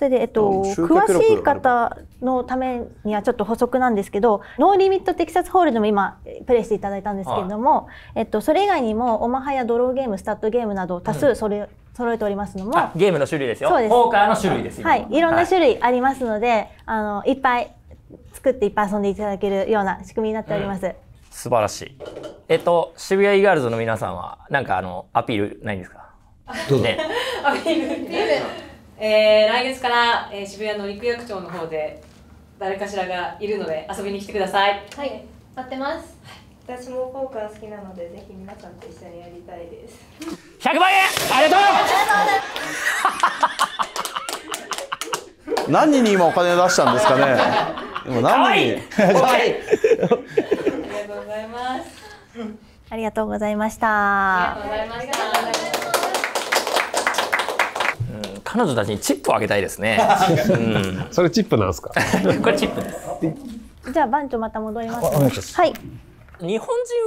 S7: それで、えっと、詳しい方のためにはちょっと補足なんですけど、ノーリミットテキサスホールでも今、プレイしていただいたんですけれども、えっと、それ以外にも、オマハやドローゲーム、スタッドゲームなど多数それ、うん揃えておりますのもゲームの種類ですよそうですポーカーの種類ですはいいろんな種類ありますので、はい、あのいっぱい作っていっぱい遊んでいただけるような仕組みになっております、うん、
S6: 素晴らしいえっと渋谷イガールズの皆さんはなんかあのアピールないんですか
S7: どうぞ、ね、アピールえー、来月から、えー、渋谷の陸役長の方で誰かしらがいるので遊びに来てくださいはい待ってます、はい、私もポーカー好きなのでぜひ皆さんと一緒にやりたいです
S8: 100万円ありがとう何人に今お金出したんですかねでも何人かわいいありがとうござ
S7: いますありがとうございましたありがとうございました
S6: 彼女たちにチップをあげたいですね。うん、
S3: それチップなんですか。これチップで
S7: す。じゃあ番長また戻ります、はい。日
S6: 本人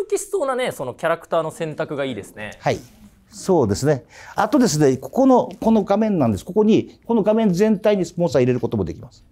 S6: 受けしそうなね、そのキャラクターの選択がいいですね。は
S1: い。そうですね。あとですね、ここの、この画面なんです。ここに、この画面全体にスポンサー入れることもできます。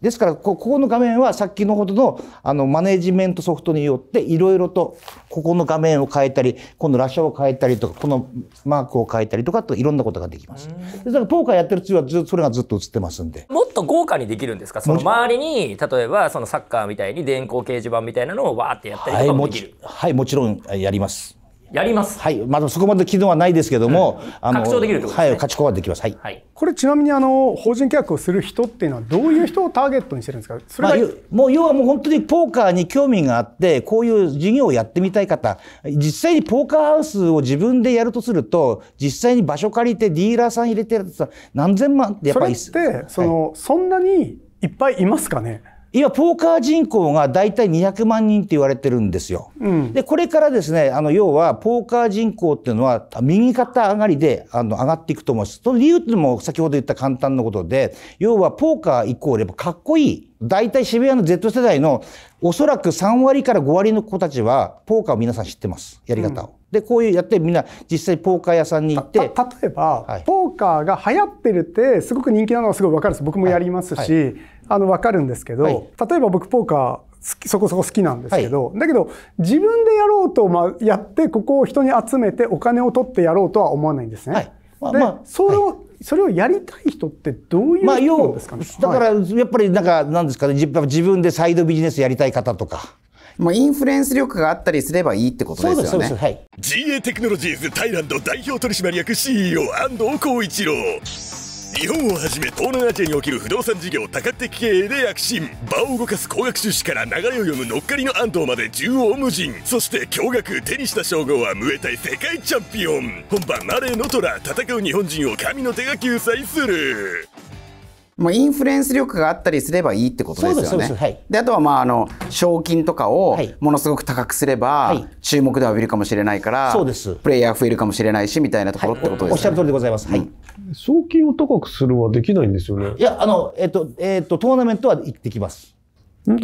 S1: ですからこ、ここの画面はさっきのほどの、あの、マネジメントソフトによって、いろいろと、ここの画面を変えたり、このラシャを変えたりとか、このマークを変えたりとかと、いろんなことができます。ですから、ポーカーやってる中はず、それがずっと映ってますんで。
S6: もっと豪華にできるんですかその周りに、例えば、そのサッカーみたいに電光掲示板み
S4: たいなのをわーってやったりとかもできる、
S1: はい、もはい、もちろんやります。やります。はい。まだ、そこまで機能はないですけども、うん、あの、拡張できるってことですね。はい、勝ち子はできます。はい。はい、
S4: これちなみにあの法人契約をする人っていうのはどういう人をターゲットにしてるんですか。それが、まあ、もう要はもう本当にポーカーに興
S1: 味があってこういう事業をやってみたい方、実際にポーカーハウスを自分でやるとすると実際に場所借りてディーラーさん入れてると何千万ってやっぱりそれってその、はい、そんなにいっぱいいますかね。今、ポーカー人口が大体200万人って言われてるんですよ。うん、で、これからですね、あの、要は、ポーカー人口っていうのは、右肩上がりで、あの、上がっていくと思います。その理由っていうのも、先ほど言った簡単なことで、要は、ポーカーイコール、かっこいい。大体渋谷の Z 世代の、おそらく3割から5割の子たちは、ポーカーを皆さん知ってます。やり方を。うんで、こういうやってみんな実際
S4: ポーカー屋さんに行って。例えば、はい、ポーカーが流行ってるってすごく人気なのはすごいわかるんです。僕もやりますし、はいはい、あの分かるんですけど、はい、例えば僕ポーカーそこそこ好きなんですけど、はい、だけど自分でやろうと、まあ、やってここを人に集めてお金を取ってやろうとは思わないんですね。はいまあ、で、まあ、それを、はい、それをやりたい人ってどういう人
S1: なんですかね、まあ、だからやっぱりなんかなんですかね自分でサイドビジネスやりたい方とか。
S5: もうインフルエンス力があったりすればいいってことですよね。はい、
S2: GA テクノロジーズタイランド代表取締役 CEO& 光一郎。日本をはじめ東南アジアにおける不動産事業多角的経営で躍進場を動かす高額出資から流れを読む乗っかりの安藤まで縦横無尽そして驚愕手にした称号は無エタイ世界チャンピオン本場マレー・ノトラ戦う日本人を神の手が救済する
S5: もうインフルエンス力があったりすればいいってことですよね。で、あとはまああの賞金とかをものすごく高くすれば注目で浴びるかもしれないから、そうですプレイヤー増えるかもしれないしみたいなところってことですね。おっしゃる
S3: 通り
S1: でございます。はい。
S3: 賞金を高くするはできないんですよね。い
S1: やあのえっとえっとトーナメントは行ってきます。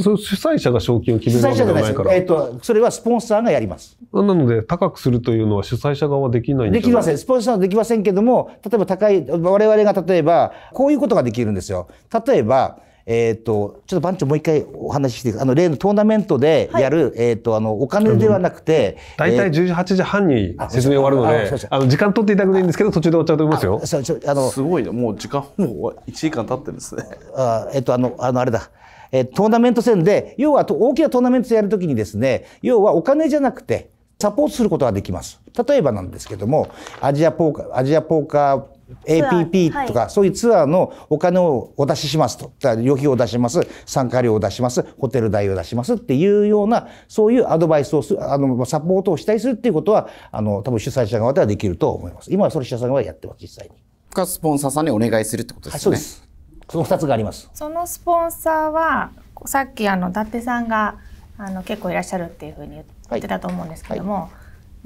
S1: そ主催者が賞金を決めるわけじゃないから。えっ、ー、と、それはスポンサーがやります。なの
S3: で、高くするというのは主催者側はでき
S1: ないんできません。スポンサーはできませんけども、例えば高い、我々が例えば、こういうことができるんですよ。例えば、えっ、ー、と、ちょっと番長もう一回お話しして、あの、例のトーナメントでやる、はい、えっ、ー、と、あの、お金ではなくて。大体18
S3: 時半に説明終わるので、
S1: あの、時間取っていただくといいんですけど、途中で終わっちゃうと思いますよ。あの、すごいねもう時間、もう1時間経ってるんですね。あえっ、ー、と、あの、あの、あれだ。えトーナメント戦で、要は大きなトーナメントやるときにですね、要はお金じゃなくて、サポートすることができます。例えばなんですけども、アジアポーカー、アジアポーカー、APP とか、そういうツアーのお金をお出ししますと。旅費を出します。参加料を出します。ホテル代を出しますっていうような、そういうアドバイスをすあの、サポートをしたりするっていうことは、あの、多分主催者側ではできると思います。今はそれ主催者側はやってます、実際に。
S5: か、スポンサーさんにお願いするってことですね。はい、そうです。
S1: その二つがあります
S7: そのスポンサーはさっきあの伊達さんがあの結構いらっしゃるっていうふうに言ってたと思うんですけども、はいはい、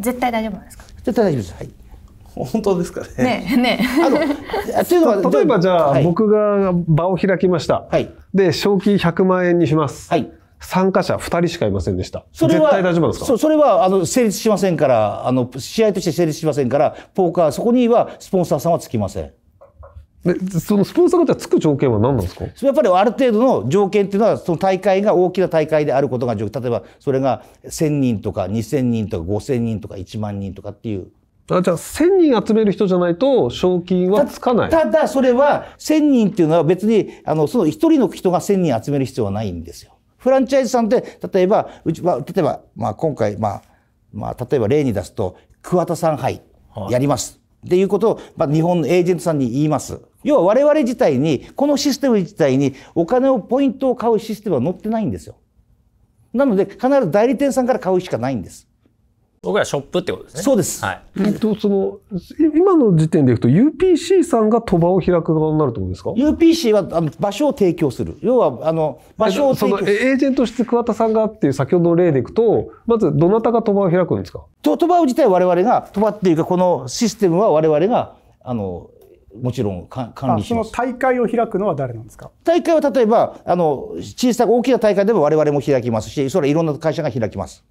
S7: 絶対大丈夫なんですか
S1: 絶対大丈夫です、はい本当ですか
S7: ね。ねね
S1: 例えばじゃあ、はい、僕が
S3: 場を開きました。はい、で、賞金100万円にします。はい、参加者2人しかいませんでした。それは、絶対
S1: 大丈夫ですかそれは、あの、成立しませんから、あの、試合として成立しませんから、ポーカー、そこにはスポンサーさんはつきません。
S3: でそのスポンサーがじゃつく条件は何なんですか
S1: やっぱりある程度の条件っていうのはその大会が大きな大会であることが条件例えばそれが1,000人とか2,000人とか5,000人とか1万人とかっていうあじゃあ1000人集める人じゃないと賞金はつかないただそれは1000人っていうのは別にあのその1人の人が1000人集める必要はないんですよ。フランチャイズさんで例えばうち、まあ、例えば、まあ、今回、まあまあ、例えば例に出すと桑田さん杯やります、はい、っていうことを、まあ、日本のエージェントさんに言います。要は我々自体に、このシステム自体にお金を、ポイントを買うシステムは載ってないんですよ。なので、必ず代理店さんから買うしかないんです。僕らショップってことですね。そうです。はい。えっと、そ
S3: の、今の時点でいくと、UPC さんが鳥羽を開く側になるってことですか ?UPC はあの場所を提供する。要は、あの、場所を提供する。そのエージェントして桑田さんがっていう先ほどの例でいくと、まず、どなたが鳥羽を開くんですか
S1: 鳥羽自体我々が、鳥羽っていうか、このシステムは我々が、あの、もちろん管理しま
S4: す。その大会を開くのは誰なんですか
S1: 大会は例えば、あの、小さく大きな大会でも我々も開きますし、それはいろんな会社が開きます。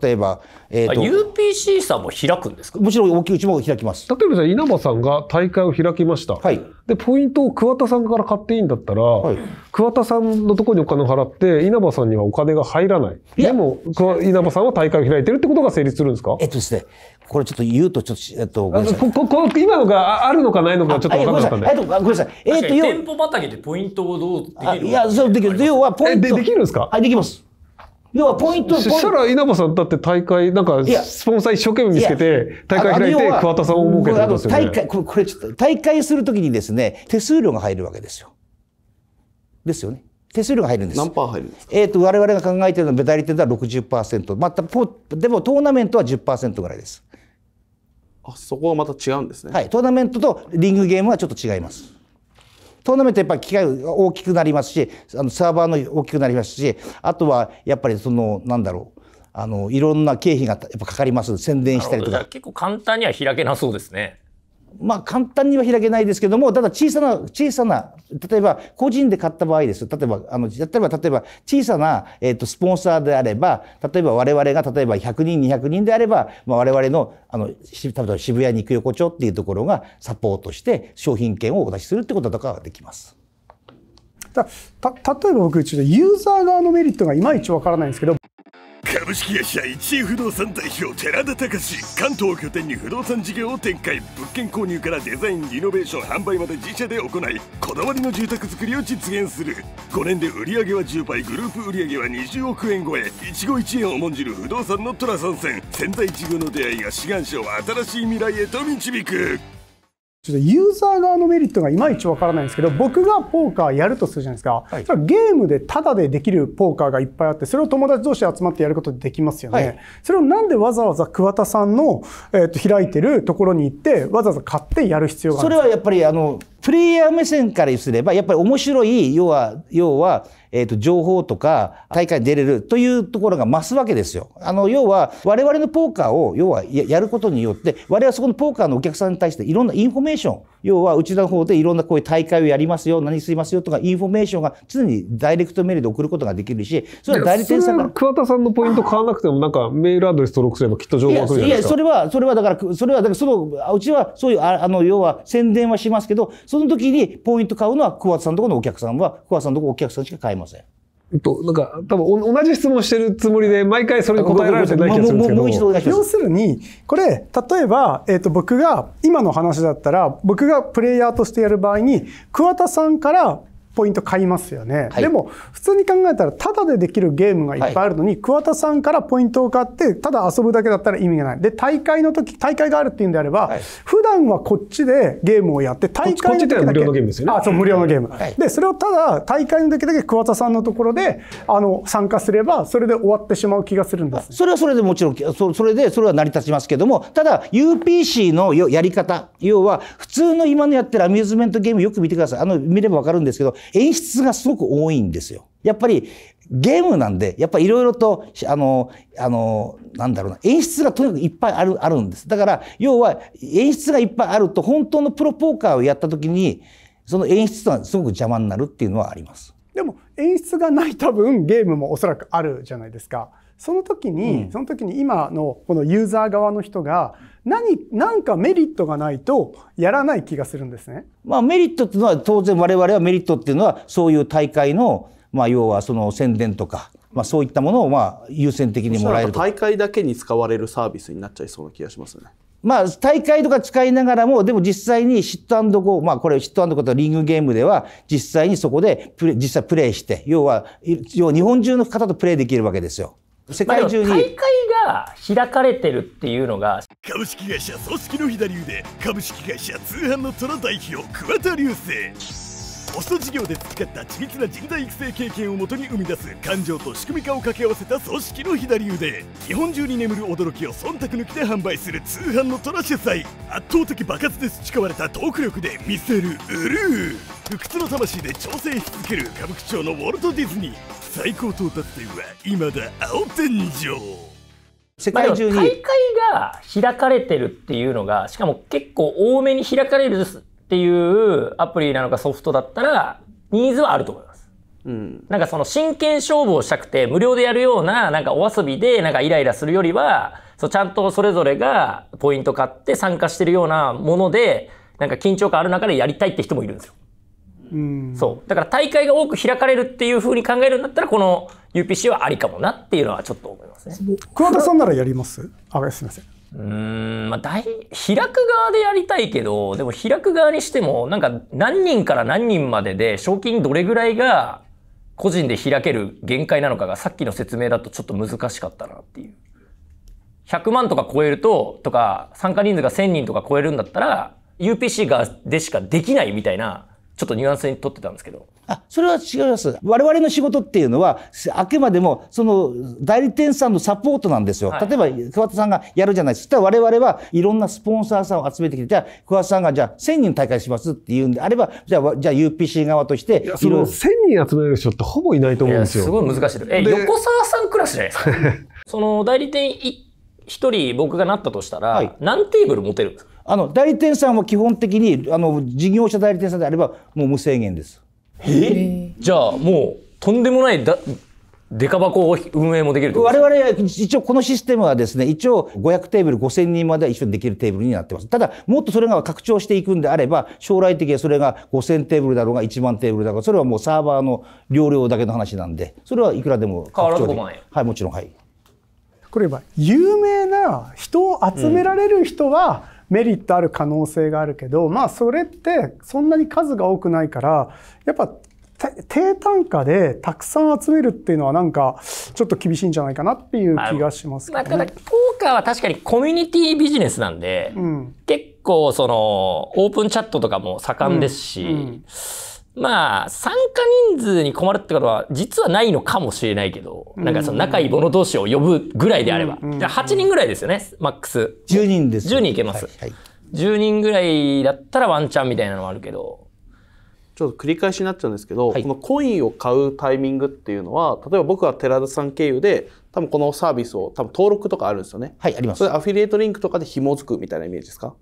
S1: 例えば、えーと、
S6: UPC さんも
S1: 開くんですかもちろん大きいうちも開きます。例えばじゃ稲葉さんが大会を開きました。はい。で、ポイントを桑田さんから買っ
S3: ていいんだったら、はい、桑田さんのところにお金を払って、稲葉さんにはお金が入らない。いでも、稲葉さんは大会を開いてるってことが成立するんですかえっとですね、これちょっと言うと、ちょっと、えっと、ごめんなさい。ここ今のがあるのかないのかちょっと分からなかったんで。えごめんなさい。えっと、店舗畑
S6: でポイントをどうできるいや、そ
S3: うできる。要はポイント。で、できるんですかはい、できます。要はポイントそしたら
S1: 稲葉さんだって大会なんかスポンサー一生懸命
S3: 見つけて大会開いて桑田さんを儲けたんですよね。大会
S1: これちょっと大会するときにですね手数料が入るわけですよ。ですよね。手数料が入るんです。何パー入るんですか。えっ、わと我々が考えているのはベタリテンでは60%、またポでもトーナメントは10%ぐらいです。
S8: あそこはまた違うんですね。
S1: はい、トーナメントとリングゲームはちょっと違います。そうなるとやっぱり機械が大きくなりますしあのサーバーの大きくなりますしあとはやっぱりそのなんだろうあのいろんな経費がやっぱかかります宣伝したりとか結
S6: 構簡単には開けなそうですね
S1: まあ簡単には開けないですけども、ただ小さな、小さな、例えば個人で買った場合です。例えば、あの、例えば、例えば小さな、えっ、ー、と、スポンサーであれば、例えば我々が、例えば100人、200人であれば、まあ、我々の、あの、例えば渋谷肉横丁っていうところがサポートして商品券をお出しするってこととかはできます。
S4: た、た、例えば僕、ちょっとユーザー側のメリットがいまいちわからないんですけど、
S2: 株式会社一恵不動産代表寺田隆関東を拠点に不動産事業を展開物件購入からデザインリノベーション販売まで自社で行いこだわりの住宅作りを実現する5年で売上は10倍グループ売上は20億円超え一期一会を重んじる不動産の虎参戦千載一遇の出会いが志願者を新しい未来へと導く
S4: ちょっとユーザー側のメリットがいまいちわからないんですけど、僕がポーカーやるとするじゃないですか。はい、それゲームでタダでできるポーカーがいっぱいあって、それを友達同士で集まってやることできますよね。はい、それをなんでわざわざ桑田さんの、えー、と開いてるところに行って、わざわざ買ってやる必要があるんですかそれ
S1: はやっぱりあの、プレイヤー目線からすれば、やっぱり面白い、要は、要は、えっ、ー、と、情報とか、大会に出れるというところが増すわけですよ。あの、要は、我々のポーカーを、要はやることによって、我々はそこのポーカーのお客さんに対していろんなインフォメーション、要は、うちの方でいろんなこういう大会をやりますよ、何すいますよとか、インフォメーションが常にダイレクトメールで送ることができるし、それは代理店さんから。桑田さん
S3: のポイント買わなくても、なんか、メールアドレス登録す
S1: ればきっと情報が来るじゃないですか。いや、それは、それはだから、それは、だから、その、うちは、そういう、あの、要は、宣伝はしますけど、その時にポイント買うのは、桑田さんのところのお客さんは、桑田さんのところお客さんしか買えません。
S3: と、なんか、多分同じ質問してるつもりで、毎回それに答えられてない気がするんですけど。もう一度お願いします。
S4: 要するに、これ、例えば、えっ、ー、と、僕が、今の話だったら、僕がプレイヤーとしてやる場合に、桑田さんからポイント買いますよね、はい、でも普通に考えたらタダでできるゲームがいっぱいあるのに、はい、桑田さんからポイントを買ってただ遊ぶだけだったら意味がないで大会の時大会があるっていうんであれば、はい、普段はこっちでゲームをやって大会の時だけ無料のゲームですよねあそう無料のゲーム、はい、でそれをただ大会の時だけ桑田さんのところであの参加すればそれで終わってしまう気がするんです、
S1: ね、それはそれでもちろんそそれでそれは成り立ちますけどもただ UPC のやり方要は普通の今のやってるアミューズメントゲームよく見てくださいあの見れば分かるんですけど演出がすごく多いんですよ。やっぱりゲームなんで、やっぱいろいろと、あの、あの、なんだろうな、演出がとにかくいっぱいある、あるんです。だから、要は演出がいっぱいあると、本当のプロポーカーをやった時に、その演出がすごく邪魔になるっていうのはあります。
S4: でも、演出がない多分、ゲームもおそらくあるじゃないですか。その時に、うん、その時に今のこのユーザー側の人が何、何かメリットがないとやらない気がするんですね。
S1: まあメリットっていうのは当然我々はメリットっていうのはそういう大会の、まあ要はその宣伝とか、まあそういったものをまあ優先的にもらえる
S8: 大会だけに使われるサービスになっちゃいそうな気がしますね。
S1: まあ、大会とか使いながらも、でも実際にシットゴー、まあこれシットゴーとリングゲームでは、実際にそこで実際プレイして、要は、要は日本中の方とプレイできるわけですよ。世
S6: 界中に、まあ、大会が開かれてるっていうのが
S2: 株式会社組織の左腕株式会社通販の虎代表桑田流星ホスト事業で培った緻密な人材育成経験をもとに生み出す感情と仕組み化を掛け合わせた組織の左腕日本中に眠る驚きを忖度抜きで販売する通販の虎主催圧倒的爆発で培われたトーク力で見せるうる不屈の魂で挑戦し続ける歌舞伎町のウォルト・ディズニー最高到達点は今だ青天井
S6: 世界中に、大会が開かれてるっていうのがしかも結構多めに開かれるっていうアプリなのかソフトだったらニーズはあると思います。うん、なんかその真剣勝負をしたくて無料でやるようななんかお遊びでなんかイライラするよりはそうちゃんとそれぞれがポイント買って参加してるようなものでなんか緊張感ある中でやりたいって人もいるんですよ。そうだから大会が多く開かれるっていうふうに考えるんだったらこの UPC はありかもなっていうのはちょっと
S4: 思いますね。桑田さんならやりますあすみませんうんまあ大、開く側
S6: でやりたいけど、でも開く側にしても、なんか何人から何人までで賞金どれぐらいが個人で開ける限界なのかがさっきの説明だとちょっと難しかったなっていう。100万とか超えると、とか参加人数が1000人とか超えるんだったら、UPC がでしかできないみたいなちょっとニュアンスにとってたんですけど。
S1: あ、それは違います。我々の仕事っていうのは、あくまでも、その、代理店さんのサポートなんですよ。はい、例えば、桑田さんがやるじゃないですか。我々はいろんなスポンサーさんを集めてきて、じゃあ、桑田さんが、じゃあ、1000人大会しますっていうんであれば、じゃあ、じゃあ UPC 側として、いや、
S3: その、1000人集める人ってほぼいないと思うんですよ。すごい難し
S6: い。え、横
S3: 澤さんクラスじゃないですか。
S6: その、代理店一人僕がなったとしたら、はい、何テーブル持てるんですか
S1: あの代理店さんは基本的にあの事業者代理店さんであればもう無制限です。
S6: えじゃあもうとんでもないだデカ箱を運営もできる我
S1: 々一応このシステムはですね一応500テーブル5000人まで一緒にできるテーブルになってますただもっとそれが拡張していくんであれば将来的にはそれが5000テーブルだろうが1万テーブルだろうがそれはもうサーバーの容量だけの話なんでそれはいくらでも変わらず5万円はいもちろんはい
S4: これは有名な人を集められる人は、うんメリットある可能性があるけど、まあそれってそんなに数が多くないから、やっぱ低単価でたくさん集めるっていうのはなんかちょっと厳しいんじゃないかなっていう気がしますけど、ね、ただポー
S6: カーは確かにコミュニティビジネスなんで、うん、結構そのオープンチャットとかも盛んですし、うんうんまあ、参加人数に困るってことは、実はないのかもしれないけど、なんかその仲いい者同士を呼ぶぐらいであれば。8人ぐらいですよね、マックス。10人です。10人いけます。
S8: 10人ぐらいだったらワンチャンみたいなのもあるけど。ちょっと繰り返しになっちゃうんですけど、このコインを買うタイミングっていうのは、例えば僕は寺田さん経由で、多分このサービスを多分登録とかあるんですよね。はい、あります。それアフィリエイトリンクとかで紐づくみたいなイメージですか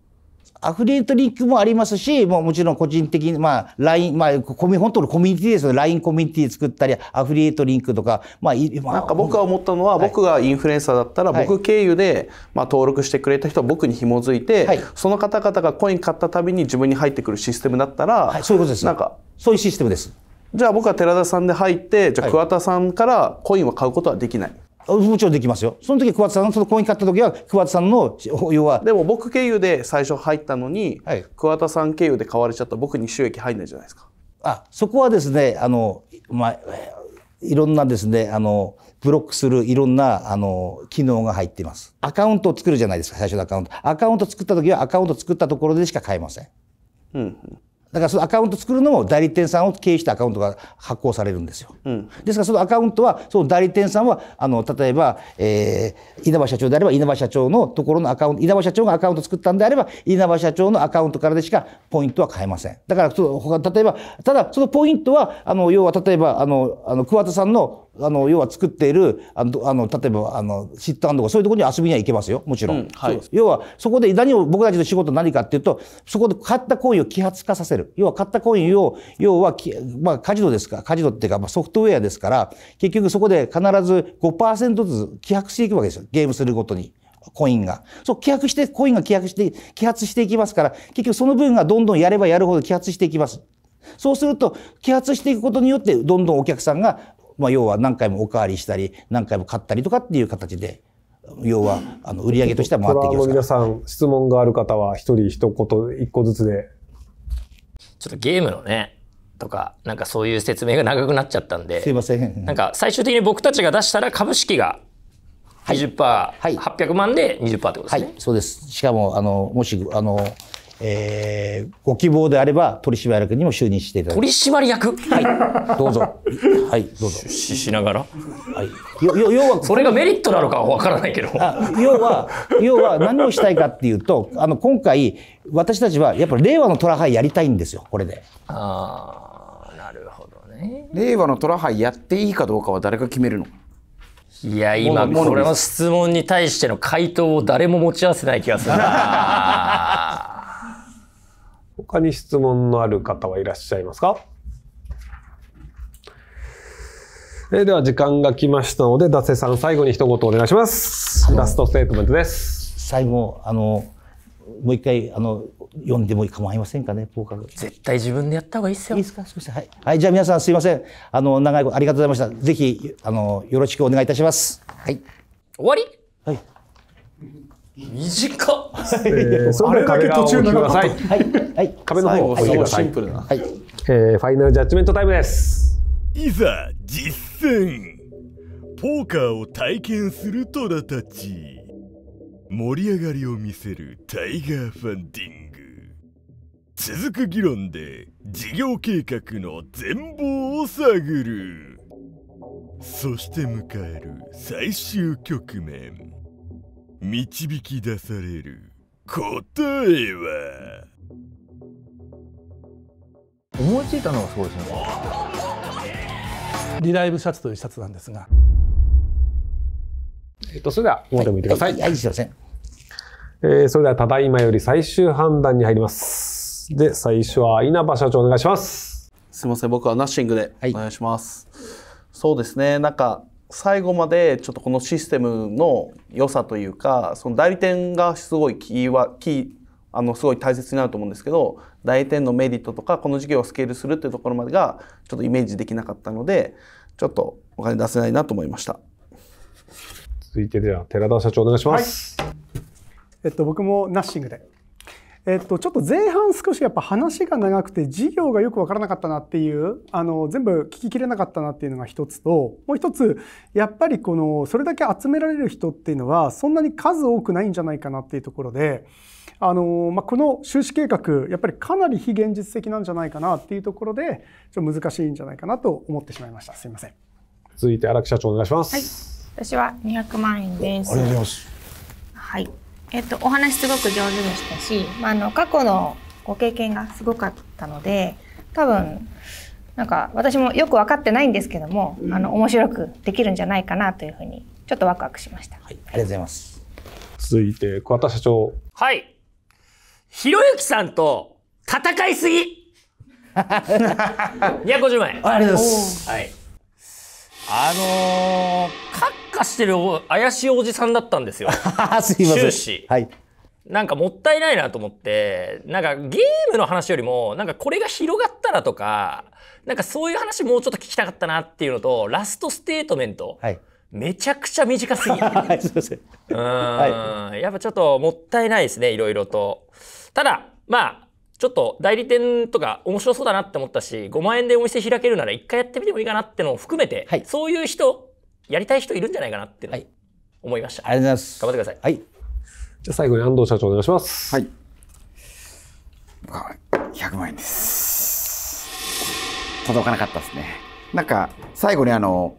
S1: アフリエイトリンクもありますし、もうもちろん個人的に、まあ、LINE、まあ、コミ、本当のコミュニティですよ。LINE コミュニティ作ったり、アフリエイトリンクとか、まあ、まあ、な
S8: んか僕が思ったのは、はい、僕がインフルエンサーだったら、僕経由で、まあ、登録してくれた人は僕に紐づいて、はい、その方々がコイン買ったたびに自分に入ってくるシステムだったら、そういうことです。なんか、そういうシステムです。じゃあ僕は寺田さんで入って、じゃあ桑田さんからコインは買うことはできないもちろんできますよ。その時桑田さん、その講演買った時は桑田さんの要は。でも僕経由で最初入ったのに、はい、桑田さん経由で買われちゃった僕に収益入んないじゃないですか。あ、そこはで
S1: すね、あの、まあ、いろんなですね、あの、ブロックするいろんな、あの、機能が入っています。アカウントを作るじゃないですか、最初のアカウント。アカウント作った時はアカウント作ったところでしか買えません。うん。だからそのアカウント作るのも代理店さんを経営したアカウントが発行されるんですよ。うん、ですからそのアカウントはその代理店さんはあの例えば、えー、稲葉社長であれば稲葉社長のところのアカウント稲葉社長がアカウント作ったんであれば稲葉社長のアカウントからでしかポイントは買えません。だからその他例えばただそのポイントはあの要は例えばあのあの桑田さんのあの要は作っているあのあの例えばあのシットアンドとかそういうところに遊びには行けますよもちろん、うんはい、要はそこで何を僕たちの仕事何かっていうとそこで買ったコインを揮発化させる要は買ったコインを要はき、まあ、カジノですかカジノっていうか、まあ、ソフトウェアですから結局そこで必ず5%ずつ揮発していくわけですよゲームするごとに。コインが。そう、規発して、コインが規発して、揮発していきますから、結局その分がどんどんやればやるほど揮発していきます。そうすると、揮発していくことによって、どんどんお客さんがまあ、要は何回もおかわりしたり何回も買ったりとかっていう形で要はあの売り上げとして
S3: は回ってきます皆さん質問がある方は一人一言一個ずつで
S6: ちょっとゲームのねとかなんかそういう説明が長くなっちゃったんですいませんなんか最終的に僕たちが出したら株式が20%、はい、800万で20%ってことですね、はい、
S1: そうですしかもあのもしあのえー、ご希望であれば取締役にも就任していただき取
S6: 締役は
S1: いどうぞはいどうぞ出資しながらはいよよ要はそれがメリットなのかは分からないけど要は要は何をしたいかっていうとあの今回私たちはやっぱり令和のトラハやりたいんですよこれであ
S5: あなるほどね令和のトラハやっていいかどうかは誰が決めるのいや今これの質
S6: 問に対しての回答を誰も持ち合わせない気がするな
S3: 他に質問のある方はいらっしゃいますかえー、では時間が来ましたので、ダセさん最後に一言お
S1: 願いします。ラストステートメントです。最後、あの、もう一回、あの、読んでも構いませんかね、ポーカー絶対自分でやっ
S6: た方がいいですよ。いいですかすいません。はい。
S1: はい、じゃあ皆さんすいません。あの、長いことありがとうございました。ぜひ、あの、よろしくお願いいたします。はい。
S6: 終わりはい。短っ、えー、それだけ途
S3: 中長かった、はい、はい、壁の方を押す。てくださいシンプルな、はいえー、ファイナルジャッジメントタイムで
S2: すいざ実践ポーカーを体験するトラたち盛り上がりを見せるタイガーファンディング続く議論で事業計画の全貌を探るそして迎える最終局面導き出される答えは思いついたのはすごいで
S8: すねリライブシャツというシャツなんですが
S3: えっとそれではここでもいてくださいはい、はい、すいませんえー、それではただいまより最終判断に入りますで最初は
S8: 稲葉社長お願いしますすいません僕はナッシングでお願いします、はい、そうですねなんか最後までちょっとこのシステムの良さというかその代理店がすごいキーはキーあのすごい大切になると思うんですけど代理店のメリットとかこの事業をスケールするっていうところまでがちょっとイメージできなかったのでちょっとお金出せないなと思いました続いてでは寺田社長お願いします、はい、
S4: えっと、僕もナッシングでえっと、ちょっと前半少しやっぱ話が長くて事業がよくわからなかったなっていう、あの、全部聞ききれなかったなっていうのが一つと、もう一つ、やっぱりこの、それだけ集められる人っていうのはそんなに数多くないんじゃないかなっていうところで、あの、まあ、この収支計画、やっぱりかなり非現実的なんじゃないかなっていうところで、ちょっと難しいんじゃないかなと思ってしまいました。すいません。
S3: 続いて荒木社長お願いします。
S4: はい。私は200
S6: 万
S7: 円です。ありがとうございます。はい。えっと、お話すごく上手でしたし、まあ、あの過去のご経験がすごかったので多分なんか私もよく分かってないんですけども、うん、あの面白くできるんじゃないかなというふうにちょっとワクワクしました、はい、あり
S3: がとうございます続いて桑田社長はいひ
S6: ろゆきさんと戦いすぎ250万円ありがとうございます、はい、あのー、過かしてる怪しいおじさんだったんですよ。すいません。終始。はい。なんかもったいないなと思って、なんかゲームの話よりも、なんかこれが広がったらとか、なんかそういう話もうちょっと聞きたかったなっていうのと、ラストステートメント。はい。めちゃくちゃ短すぎる。
S1: はい、すいません。
S6: うん、はい。やっぱちょっともったいないですね、いろいろと。ただ、まあ、ちょっと代理店とか面白そうだなって思ったし、5万円でお店開けるなら一回やってみてもいいかなってのを含めて、はい、そういう人やりたい人いるんじゃないかなって、はい、思いまし
S3: た。ありがとうございます。頑張ってください。はい。じゃあ最後に安藤社長お願いします。はい。
S5: 100万円です。届かなかったですね。なんか最後にあの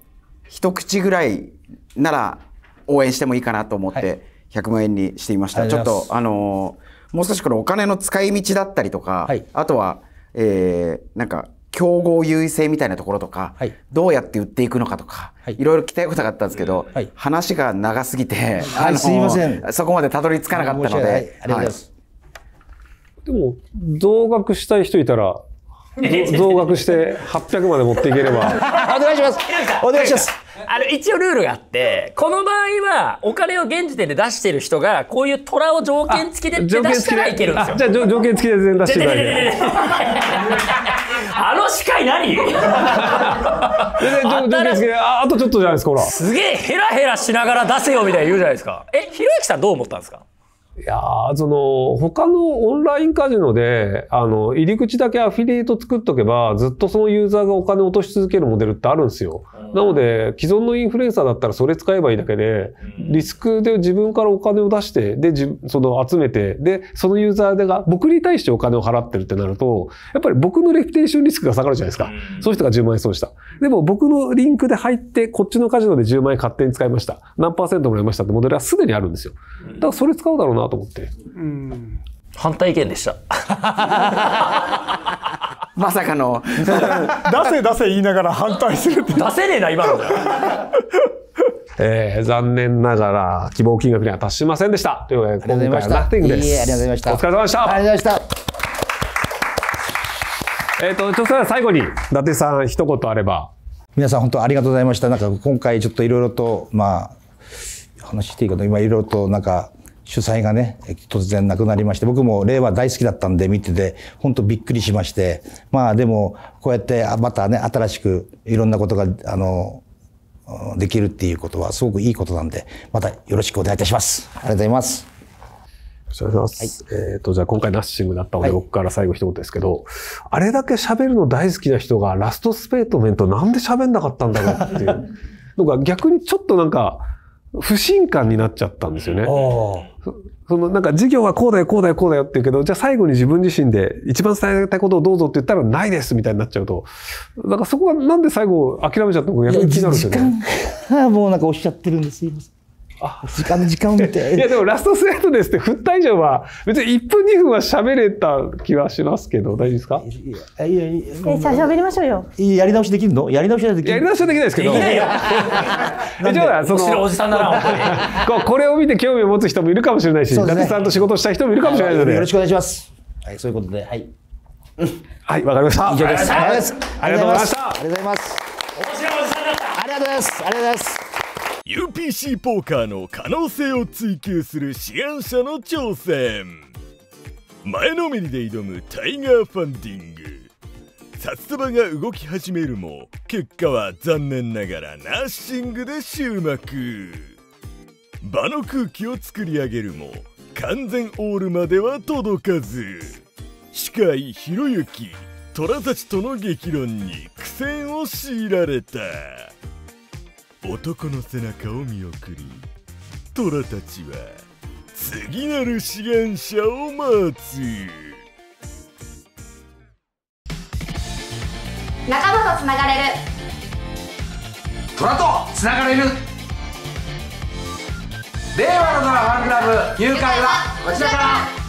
S5: 一口ぐらいなら応援してもいいかなと思って100万円にしてみました。はい、ちょっとあのもう少しこのお金の使い道だったりとか、はい、あとは、えー、なんか競合優位性みたいなところとか、はい、どうやって売っていくのかとか、はい、いろいろ聞きたいことがあったんですけど、はい、話が長すぎて、はい、すいませんそこまでたどり着かなかったので。ありがとうございます、
S3: でも同学したい人いたら増額して800まで持っていければ
S6: お願いしますお願いしますあの一応ルールがあってこの場合はお金を現時点で出してる人がこういう虎を条件付きで出したらいけるんですよじゃ
S3: あ条件付きで全然出していただいて
S6: あの司会何あとちょっとじゃないですか、ほら。すげえヘラヘラしながら出せよみたいな言うじゃないですか。え、ひろゆきさんどう思ったんですか
S3: いやその、他のオンラインカジノで、あの、入り口だけアフィリエイト作っとけば、ずっとそのユーザーがお金を落とし続けるモデルってあるんですよ。なので、既存のインフルエンサーだったらそれ使えばいいだけで、リスクで自分からお金を出して、で、その集めて、で、そのユーザーが僕に対してお金を払ってるってなると、やっぱり僕のレフテーションリスクが下がるじゃないですか。そういう人が10万円損した。でも僕のリンクで入って、こっちのカジノで10万円勝手に使いました。何パーセントもらいましたってモデルはすでにあるんですよ。だからそれ使うだろうなと思って。うん反対意見でした。まさかの 出
S4: せ出せ言いながら反対するって。出せねえな今の
S3: えー、残念ながら希望金額には達しませんでしたというわけで今回はラフティングですいいありがとうございましたお疲れ様でした
S1: ありがとうございましたえっ、ー、とちょっと最後に伊達さん一言あれば皆さん本当ありがとうございましたなんか今回ちょっといろいろとまあ話していいかと今いろいろとなんか主催がね、突然亡くなりまして、僕も令和大好きだったんで見てて、ほんとびっくりしまして、まあでも、こうやってまたね、新しくいろんなことが、あの、できるっていうことはすごくいいことなんで、またよろしくお願いいたします。ありがとうございます。よろしくお願いします。はい、えっ、と、じゃあ今回ナッ
S3: シングだったので、僕から最後一言ですけど、あれだけ喋るの大好きな人がラストスペートメントなんで喋んなかったんだろうっていう。んか逆にちょっとなんか、不信感になっちゃったんですよね。そのなんか事業はこうだよ、こうだよ、こうだよって言うけど、じゃあ最後に自分自身で一番伝えたいことをどうぞって言ったらないですみたいになっちゃうと、だからそこはなんで最後諦めちゃったのか逆に気になるんですよね。
S1: 時間がもうなんかおっしゃってるんです、すいません。
S7: 時間、時間を見て。
S3: いや、でもラストスレッドですって振った以上は、別に1分2分は喋れた気はしますけど、大丈夫ですかいや、いや、い
S7: や、じゃあ喋りましょうよ。やり直
S3: しできるのやり直しはできるやり直しはできないですけど。できないよ。じゃあ、
S7: その。おじさんだな、
S1: 本 こ
S3: れを見て興味を持つ人もいるかもしれないし、伊達さんと仕事した人もいるかもしれないので。よろしくお願いします。
S1: はい、そういうことで、はい。はい、わかり
S3: まし
S2: た。以上です。ありがとうございました。ありがとうございます。面白いおじさんだった。ありがとうございます。ありがとうございます。UPC ポーカーの可能性を追求する志願者の挑戦前のめりで挑むタイガーファンディング札束が動き始めるも結果は残念ながらナッシングで終幕場の空気を作り上げるも完全オールまでは届かず司会ひろゆき虎たちとの激論に苦戦を強いられた。男の背中を見送り虎たちは次なる志願者を待つ
S3: 仲間とつながれ
S2: る
S5: 虎とつながれる令和のドラファンクラブ入会はこちらか
S2: ら